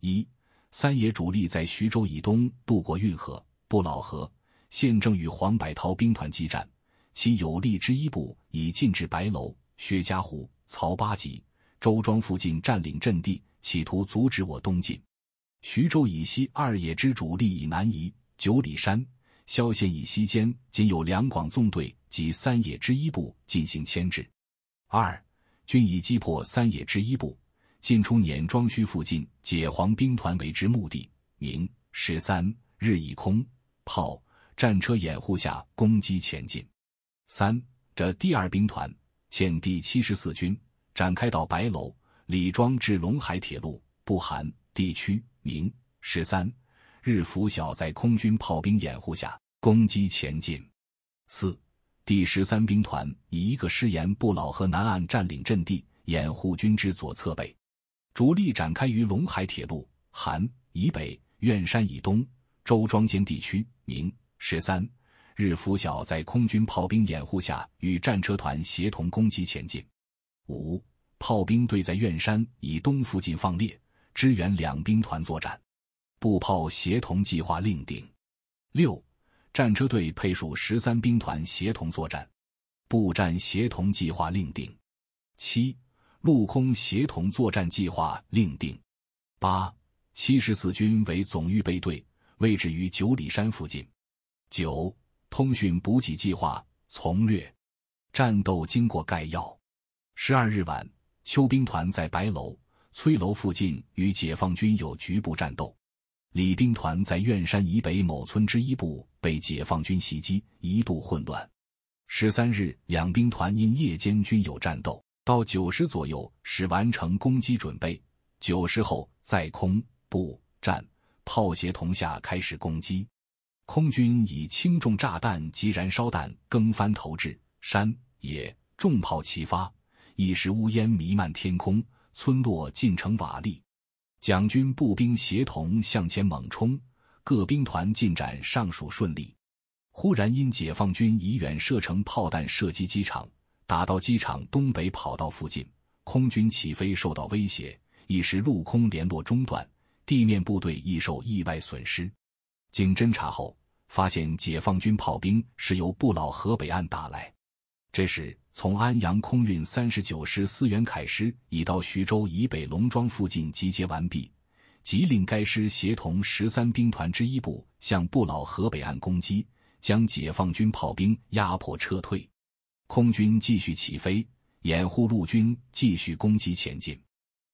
一、三野主力在徐州以东渡过运河、不老河，现正与黄百韬兵团激战。其有力之一部已进至白楼、薛家湖、曹八集、周庄附近占领阵地，企图阻止我东进。徐州以西二野之主力已南移九里山、萧县以西间，仅有两广纵队及三野之一部进行牵制。二均已击破三野之一部，进出碾庄圩附近解黄兵团为之目的。明十三日以空炮、战车掩护下攻击前进。三，这第二兵团欠第七十四军展开到白楼、李庄至陇海铁路不含地区明十三日拂晓，在空军炮兵掩护下攻击前进。四，第十三兵团以一个师沿不老河南岸占领阵地，掩护军之左侧背，主力展开于陇海铁路含以北、院山以东、周庄间地区明十三。日拂晓，在空军炮兵掩护下，与战车团协同攻击前进。五炮兵队在院山以东附近放列，支援两兵团作战。步炮协同计划另定。六战车队配属十三兵团协同作战，步战协同计划另定。七陆空协同作战计划另定。八七十四军为总预备队，位置于九里山附近。九。通讯补给计划从略，战斗经过概要。十二日晚，邱兵团在白楼、崔楼附近与解放军有局部战斗；李兵团在院山以北某村之一部被解放军袭击，一度混乱。十三日，两兵团因夜间均有战斗，到九时左右始完成攻击准备。九时后，在空、步、战、炮协同下开始攻击。空军以轻重炸弹及燃烧弹更翻投掷，山野重炮齐发，一时乌烟弥漫天空，村落尽成瓦砾。蒋军步兵协同向前猛冲，各兵团进展尚属顺利。忽然，因解放军以远射程炮弹射击机场，打到机场东北跑道附近，空军起飞受到威胁，一时陆空联络中断，地面部队亦受意外损失。经侦查后，发现解放军炮兵是由不老河北岸打来。这时，从安阳空运三十九师思源凯师已到徐州以北龙庄附近集结完毕，即令该师协同十三兵团之一部向不老河北岸攻击，将解放军炮兵压迫撤退。空军继续起飞，掩护陆军继续攻击前进。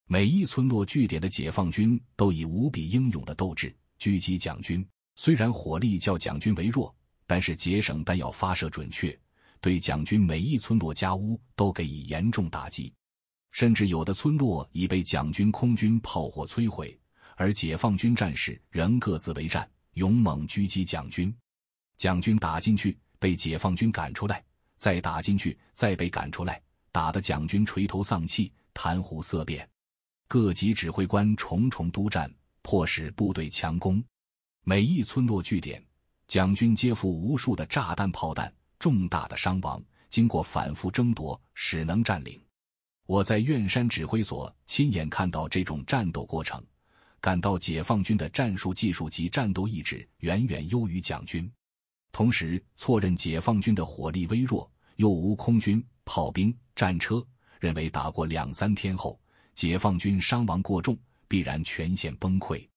每一村落据点的解放军都以无比英勇的斗志狙击蒋军。虽然火力较蒋军为弱，但是节省弹药，发射准确，对蒋军每一村落家屋都给予严重打击，甚至有的村落已被蒋军空军炮火摧毁。而解放军战士仍各自为战，勇猛狙击蒋军。蒋军打进去，被解放军赶出来，再打进去，再被赶出来，打得蒋军垂头丧气，谈虎色变。各级指挥官重重督战，迫使部队强攻。每一村落据点，蒋军接负无数的炸弹、炮弹，重大的伤亡。经过反复争夺，始能占领。我在院山指挥所亲眼看到这种战斗过程，感到解放军的战术、技术及战斗意志远远优于蒋军。同时，错认解放军的火力微弱，又无空军、炮兵、战车，认为打过两三天后，解放军伤亡过重，必然全线崩溃。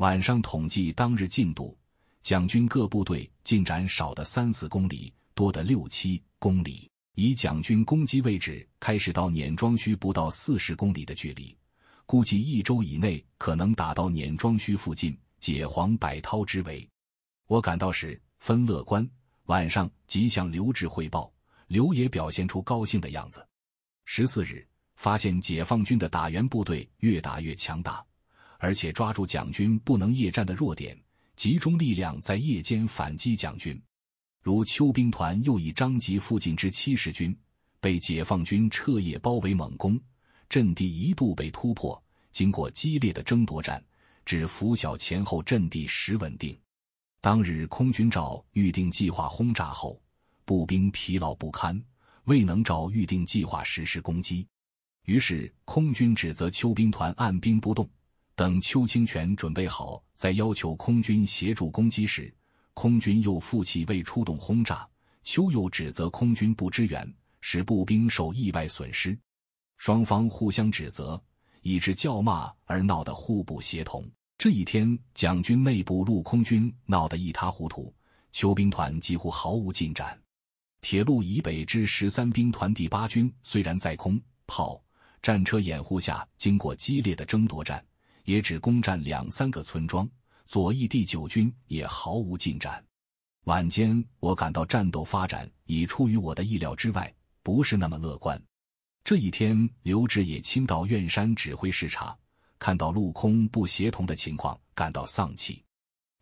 晚上统计当日进度，蒋军各部队进展少的三四公里，多的六七公里。以蒋军攻击位置开始到碾庄区不到四十公里的距离，估计一周以内可能打到碾庄区附近，解黄百韬之围。我赶到时分乐观，晚上即向刘志汇报，刘也表现出高兴的样子。十四日发现解放军的打援部队越打越强大。而且抓住蒋军不能夜战的弱点，集中力量在夜间反击蒋军。如邱兵团又以张集附近之七十军被解放军彻夜包围猛攻，阵地一度被突破。经过激烈的争夺战，至拂晓前后阵地时稳定。当日空军照预定计划轰炸后，步兵疲劳不堪，未能照预定计划实施攻击。于是空军指责邱兵团按兵不动。等邱清泉准备好再要求空军协助攻击时，空军又负气未出动轰炸，邱又指责空军不支援，使步兵受意外损失，双方互相指责，以致叫骂而闹得互不协同。这一天，蒋军内部陆空军闹得一塌糊涂，邱兵团几乎毫无进展。铁路以北之十三兵团第八军虽然在空炮战车掩护下，经过激烈的争夺战。也只攻占两三个村庄，左翼第九军也毫无进展。晚间，我感到战斗发展已出于我的意料之外，不是那么乐观。这一天，刘志也亲到院山指挥视察，看到陆空不协同的情况，感到丧气，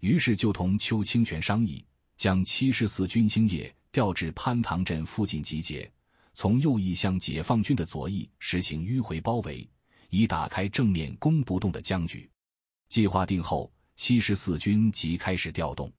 于是就同邱清泉商议，将七十四军星野调至潘塘镇附近集结，从右翼向解放军的左翼实行迂回包围。以打开正面攻不动的僵局。计划定后，七十四军即开始调动。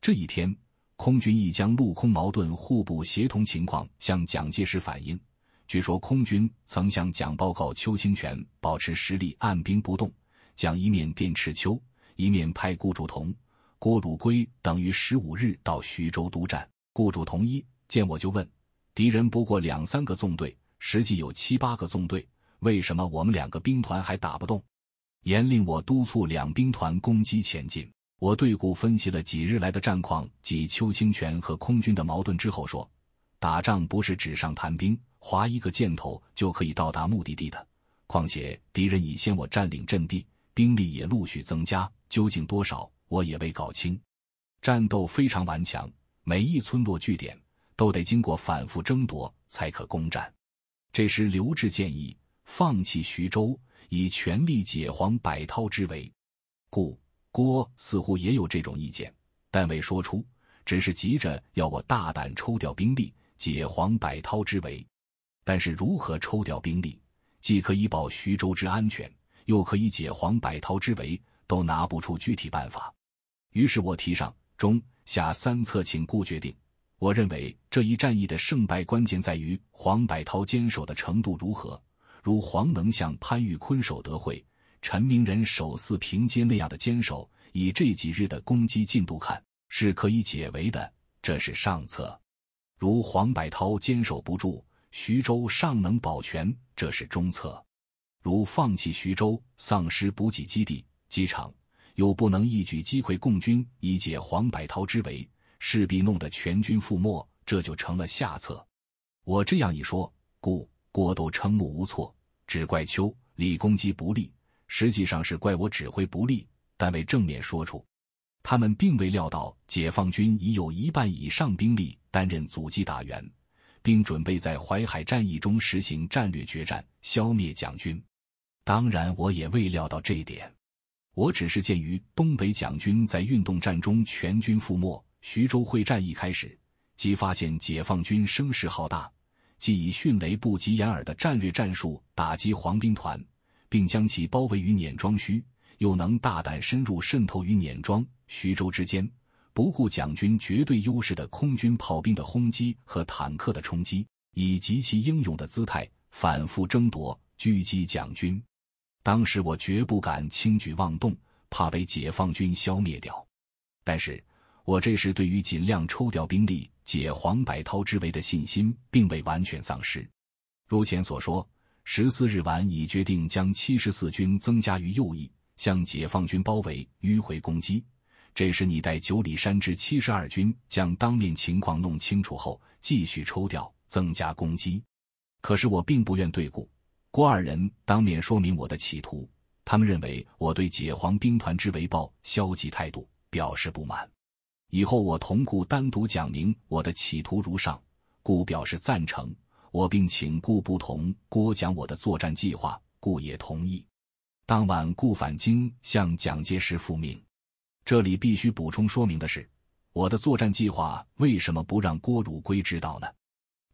这一天，空军亦将陆空矛盾、互不协同情况向蒋介石反映。据说空军曾向蒋报告邱清泉保持实力，按兵不动。蒋一面电斥邱，一面派顾祝同、郭汝瑰等于十五日到徐州督战。顾祝同一见我就问：“敌人不过两三个纵队，实际有七八个纵队。”为什么我们两个兵团还打不动？严令我督促两兵团攻击前进。我对顾分析了几日来的战况及邱清泉和空军的矛盾之后说：“打仗不是纸上谈兵，划一个箭头就可以到达目的地的。况且敌人已先我占领阵地，兵力也陆续增加，究竟多少我也未搞清。战斗非常顽强，每一村落据点都得经过反复争夺才可攻占。”这时刘志建议。放弃徐州，以全力解黄百韬之围，故郭似乎也有这种意见，但未说出，只是急着要我大胆抽调兵力解黄百韬之围。但是如何抽调兵力，既可以保徐州之安全，又可以解黄百韬之围，都拿不出具体办法。于是我提上中下三策，请顾决定。我认为这一战役的胜败关键在于黄百韬坚守的程度如何。如黄能像潘玉坤守德惠，陈明仁首次平街那样的坚守，以这几日的攻击进度看，是可以解围的，这是上策。如黄百韬坚守不住，徐州尚能保全，这是中策。如放弃徐州，丧失补给基地、机场，又不能一举击溃共军以解黄百韬之围，势必弄得全军覆没，这就成了下策。我这样一说，故郭都瞠目无措。只怪邱李攻击不利，实际上是怪我指挥不利，但未正面说出。他们并未料到解放军已有一半以上兵力担任阻击打援，并准备在淮海战役中实行战略决战，消灭蒋军。当然，我也未料到这一点，我只是鉴于东北蒋军在运动战中全军覆没，徐州会战一开始即发现解放军声势浩大。既以迅雷不及掩耳的战略战术打击黄兵团，并将其包围于碾庄圩，又能大胆深入渗透于碾庄、徐州之间，不顾蒋军绝对优势的空军、炮兵的轰击和坦克的冲击，以极其英勇的姿态反复争夺，狙击蒋军。当时我绝不敢轻举妄动，怕被解放军消灭掉。但是。我这时对于尽量抽调兵力解黄百韬之围的信心，并未完全丧失。如前所说，十四日晚已决定将七十四军增加于右翼，向解放军包围迂回攻击。这时你带九里山之七十二军，将当面情况弄清楚后，继续抽调增加攻击。可是我并不愿对顾、郭二人当面说明我的企图，他们认为我对解黄兵团之围抱消极态度，表示不满。以后我同顾单独讲明我的企图如上，顾表示赞成。我并请顾不同郭讲我的作战计划，顾也同意。当晚顾返京向蒋介石复命。这里必须补充说明的是，我的作战计划为什么不让郭汝瑰知道呢？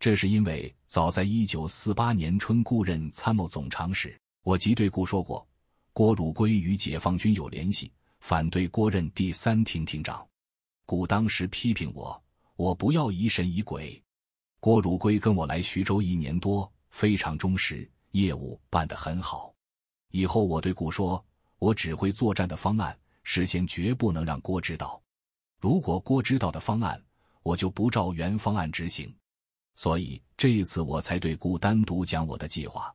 这是因为早在一九四八年春，顾任参谋总长时，我即对顾说过，郭汝瑰与解放军有联系，反对郭任第三厅厅长。顾当时批评我，我不要疑神疑鬼。郭汝瑰跟我来徐州一年多，非常忠实，业务办得很好。以后我对顾说，我指挥作战的方案，事先绝不能让郭知道。如果郭知道的方案，我就不照原方案执行。所以这一次我才对顾单独讲我的计划。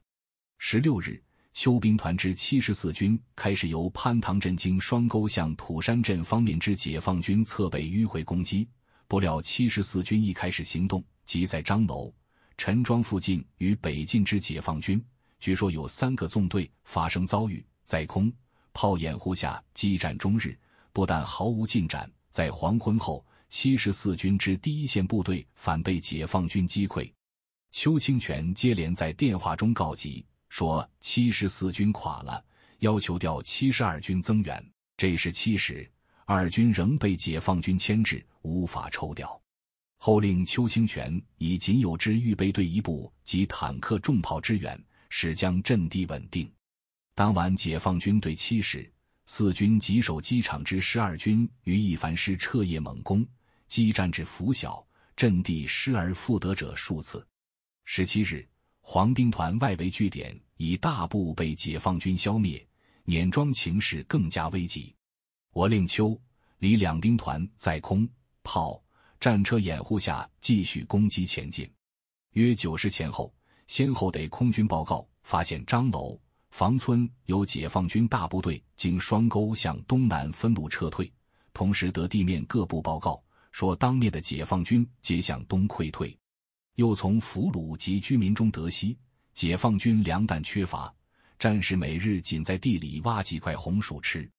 十六日。修兵团之七十四军开始由潘塘镇经双沟向土山镇方面之解放军侧背迂回攻击，不料七十四军一开始行动，即在张楼、陈庄附近与北进之解放军，据说有三个纵队发生遭遇，在空炮掩护下激战终日，不但毫无进展，在黄昏后，七十四军之第一线部队反被解放军击溃。邱清泉接连在电话中告急。说七十四军垮了，要求调七十二军增援。这是七十二军仍被解放军牵制，无法抽调。后令邱清泉以仅有之预备队一部及坦克重炮支援，使将阵地稳定。当晚，解放军对七十四军及守机场之十二军于一凡师彻夜猛攻，激战至拂晓，阵地失而复得者数次。十七日。黄兵团外围据点已大部被解放军消灭，碾庄情势更加危急。我令秋、李两兵团在空炮战车掩护下继续攻击前进。约九时前后，先后得空军报告，发现张楼、房村有解放军大部队经双沟向东南分路撤退。同时得地面各部报告说，当面的解放军皆向东溃退。又从俘虏及居民中得悉，解放军粮弹缺乏，战士每日仅在地里挖几块红薯吃。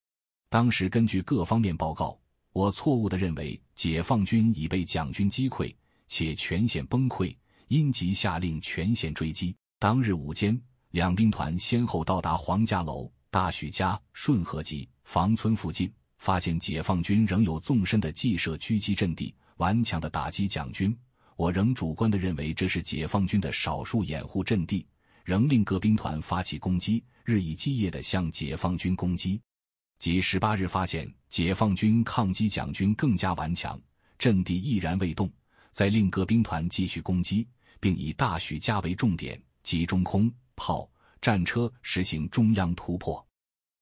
当时根据各方面报告，我错误的认为解放军已被蒋军击溃，且全线崩溃，因即下令全线追击。当日午间，两兵团先后到达黄家楼、大许家、顺河集、房村附近，发现解放军仍有纵深的既设狙击阵地，顽强的打击蒋军。我仍主观地认为这是解放军的少数掩护阵地，仍令各兵团发起攻击，日以继夜地向解放军攻击。即十八日发现解放军抗击蒋军更加顽强，阵地依然未动，再令各兵团继续攻击，并以大许家为重点，集中空炮战车实行中央突破。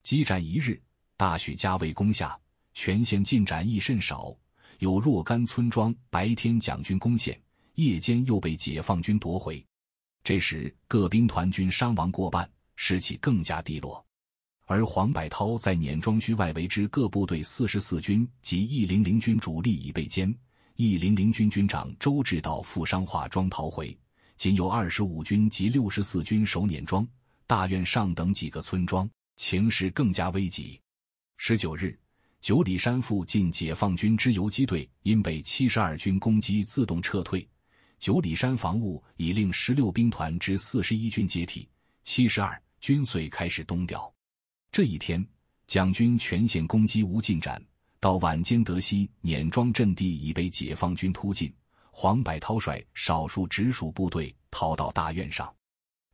激战一日，大许家未攻下，全线进展亦甚少，有若干村庄白天蒋军攻陷。夜间又被解放军夺回。这时各兵团军伤亡过半，士气更加低落。而黄百韬在碾庄区外围之各部队，四十四军及一零零军主力已被歼，一零零军军长周至道负伤化装逃回，仅有二十五军及六十四军守碾庄、大院上等几个村庄，情势更加危急。十九日，九里山附近解放军之游击队因被七十二军攻击，自动撤退。九里山防务已令十六兵团之四十一军解体，七十二军遂开始东调。这一天，蒋军全线攻击无进展，到晚间，德西碾庄阵地已被解放军突进，黄百韬率少数直属部队逃到大院上。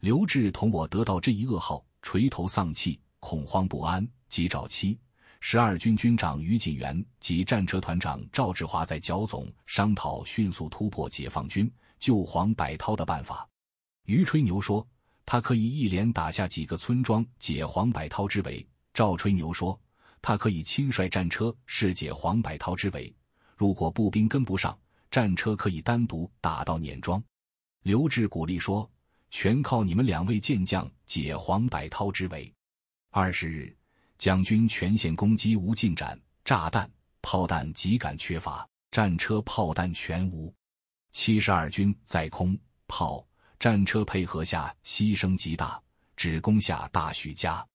刘志同我得到这一噩耗，垂头丧气，恐慌不安，急找妻。十二军军长于锦元及战车团长赵志华在剿总商讨迅速突破解放军救黄百韬的办法。于吹牛说，他可以一连打下几个村庄解黄百韬之围。赵吹牛说，他可以亲率战车是解黄百韬之围。如果步兵跟不上，战车可以单独打到碾庄。刘志鼓励说，全靠你们两位健将解黄百韬之围。二十日。蒋军全线攻击无进展，炸弹、炮弹急感缺乏，战车炮弹全无。七十二军在空炮战车配合下牺牲极大，只攻下大许家。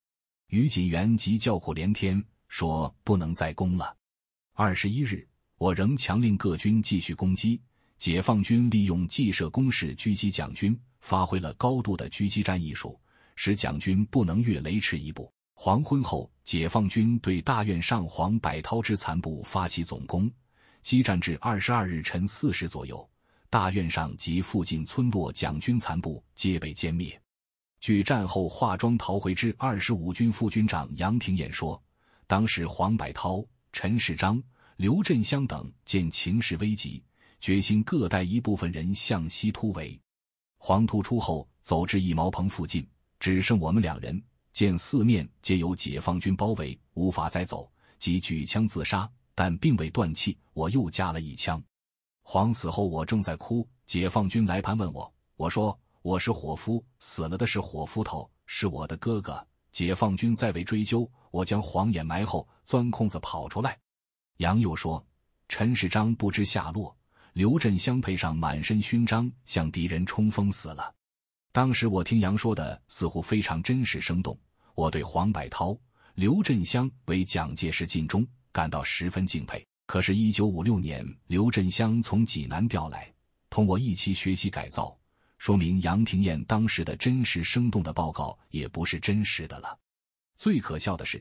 于锦元急叫苦连天，说不能再攻了。二十一日，我仍强令各军继续攻击。解放军利用计设攻势狙击蒋军，发挥了高度的狙击战艺术，使蒋军不能越雷池一步。黄昏后，解放军对大院上黄百韬之残部发起总攻，激战至二十二日晨四时左右，大院上及附近村落蒋军残部皆被歼灭。据战后化妆逃回之二十五军副军长杨廷琰说，当时黄百韬、陈世章、刘振湘等见情势危急，决心各带一部分人向西突围。黄突出后，走至一茅棚附近，只剩我们两人。见四面皆由解放军包围，无法再走，即举枪自杀，但并未断气。我又加了一枪。黄死后，我正在哭，解放军来盘问我，我说我是伙夫，死了的是伙夫头，是我的哥哥。解放军再未追究。我将黄掩埋后，钻空子跑出来。杨又说，陈世章不知下落，刘振湘配上满身勋章，向敌人冲锋死了。当时我听杨说的，似乎非常真实生动。我对黄百韬、刘振湘为蒋介石尽忠感到十分敬佩。可是，一九五六年刘振湘从济南调来，同我一起学习改造，说明杨廷彦当时的真实生动的报告也不是真实的了。最可笑的是，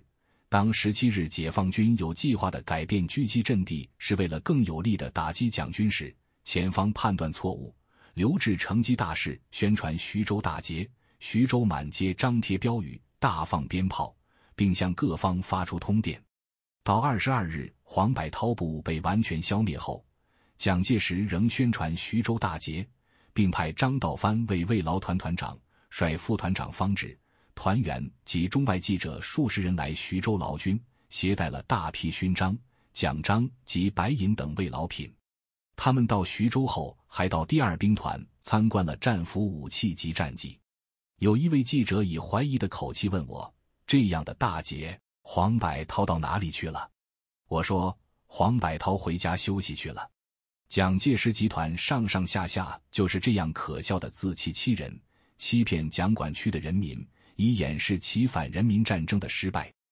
当十七日解放军有计划地改变狙击阵地是为了更有力地打击蒋军时，前方判断错误，刘志成机大事，宣传徐州大捷，徐州满街张贴标语。大放鞭炮，并向各方发出通电。到二十二日，黄百韬部被完全消灭后，蒋介石仍宣传徐州大捷，并派张道藩为慰劳团团长，率副团长方志、团员及中外记者数十人来徐州劳军，携带了大批勋章、奖章及白银等慰劳品。他们到徐州后，还到第二兵团参观了战俘武器及战绩。有一位记者以怀疑的口气问我：“这样的大劫，黄百韬到哪里去了？”我说：“黄百韬回家休息去了。”蒋介石集团上上下下就是这样可笑的自欺欺人，欺骗蒋管区的人民，以掩饰其反人民战争的失败。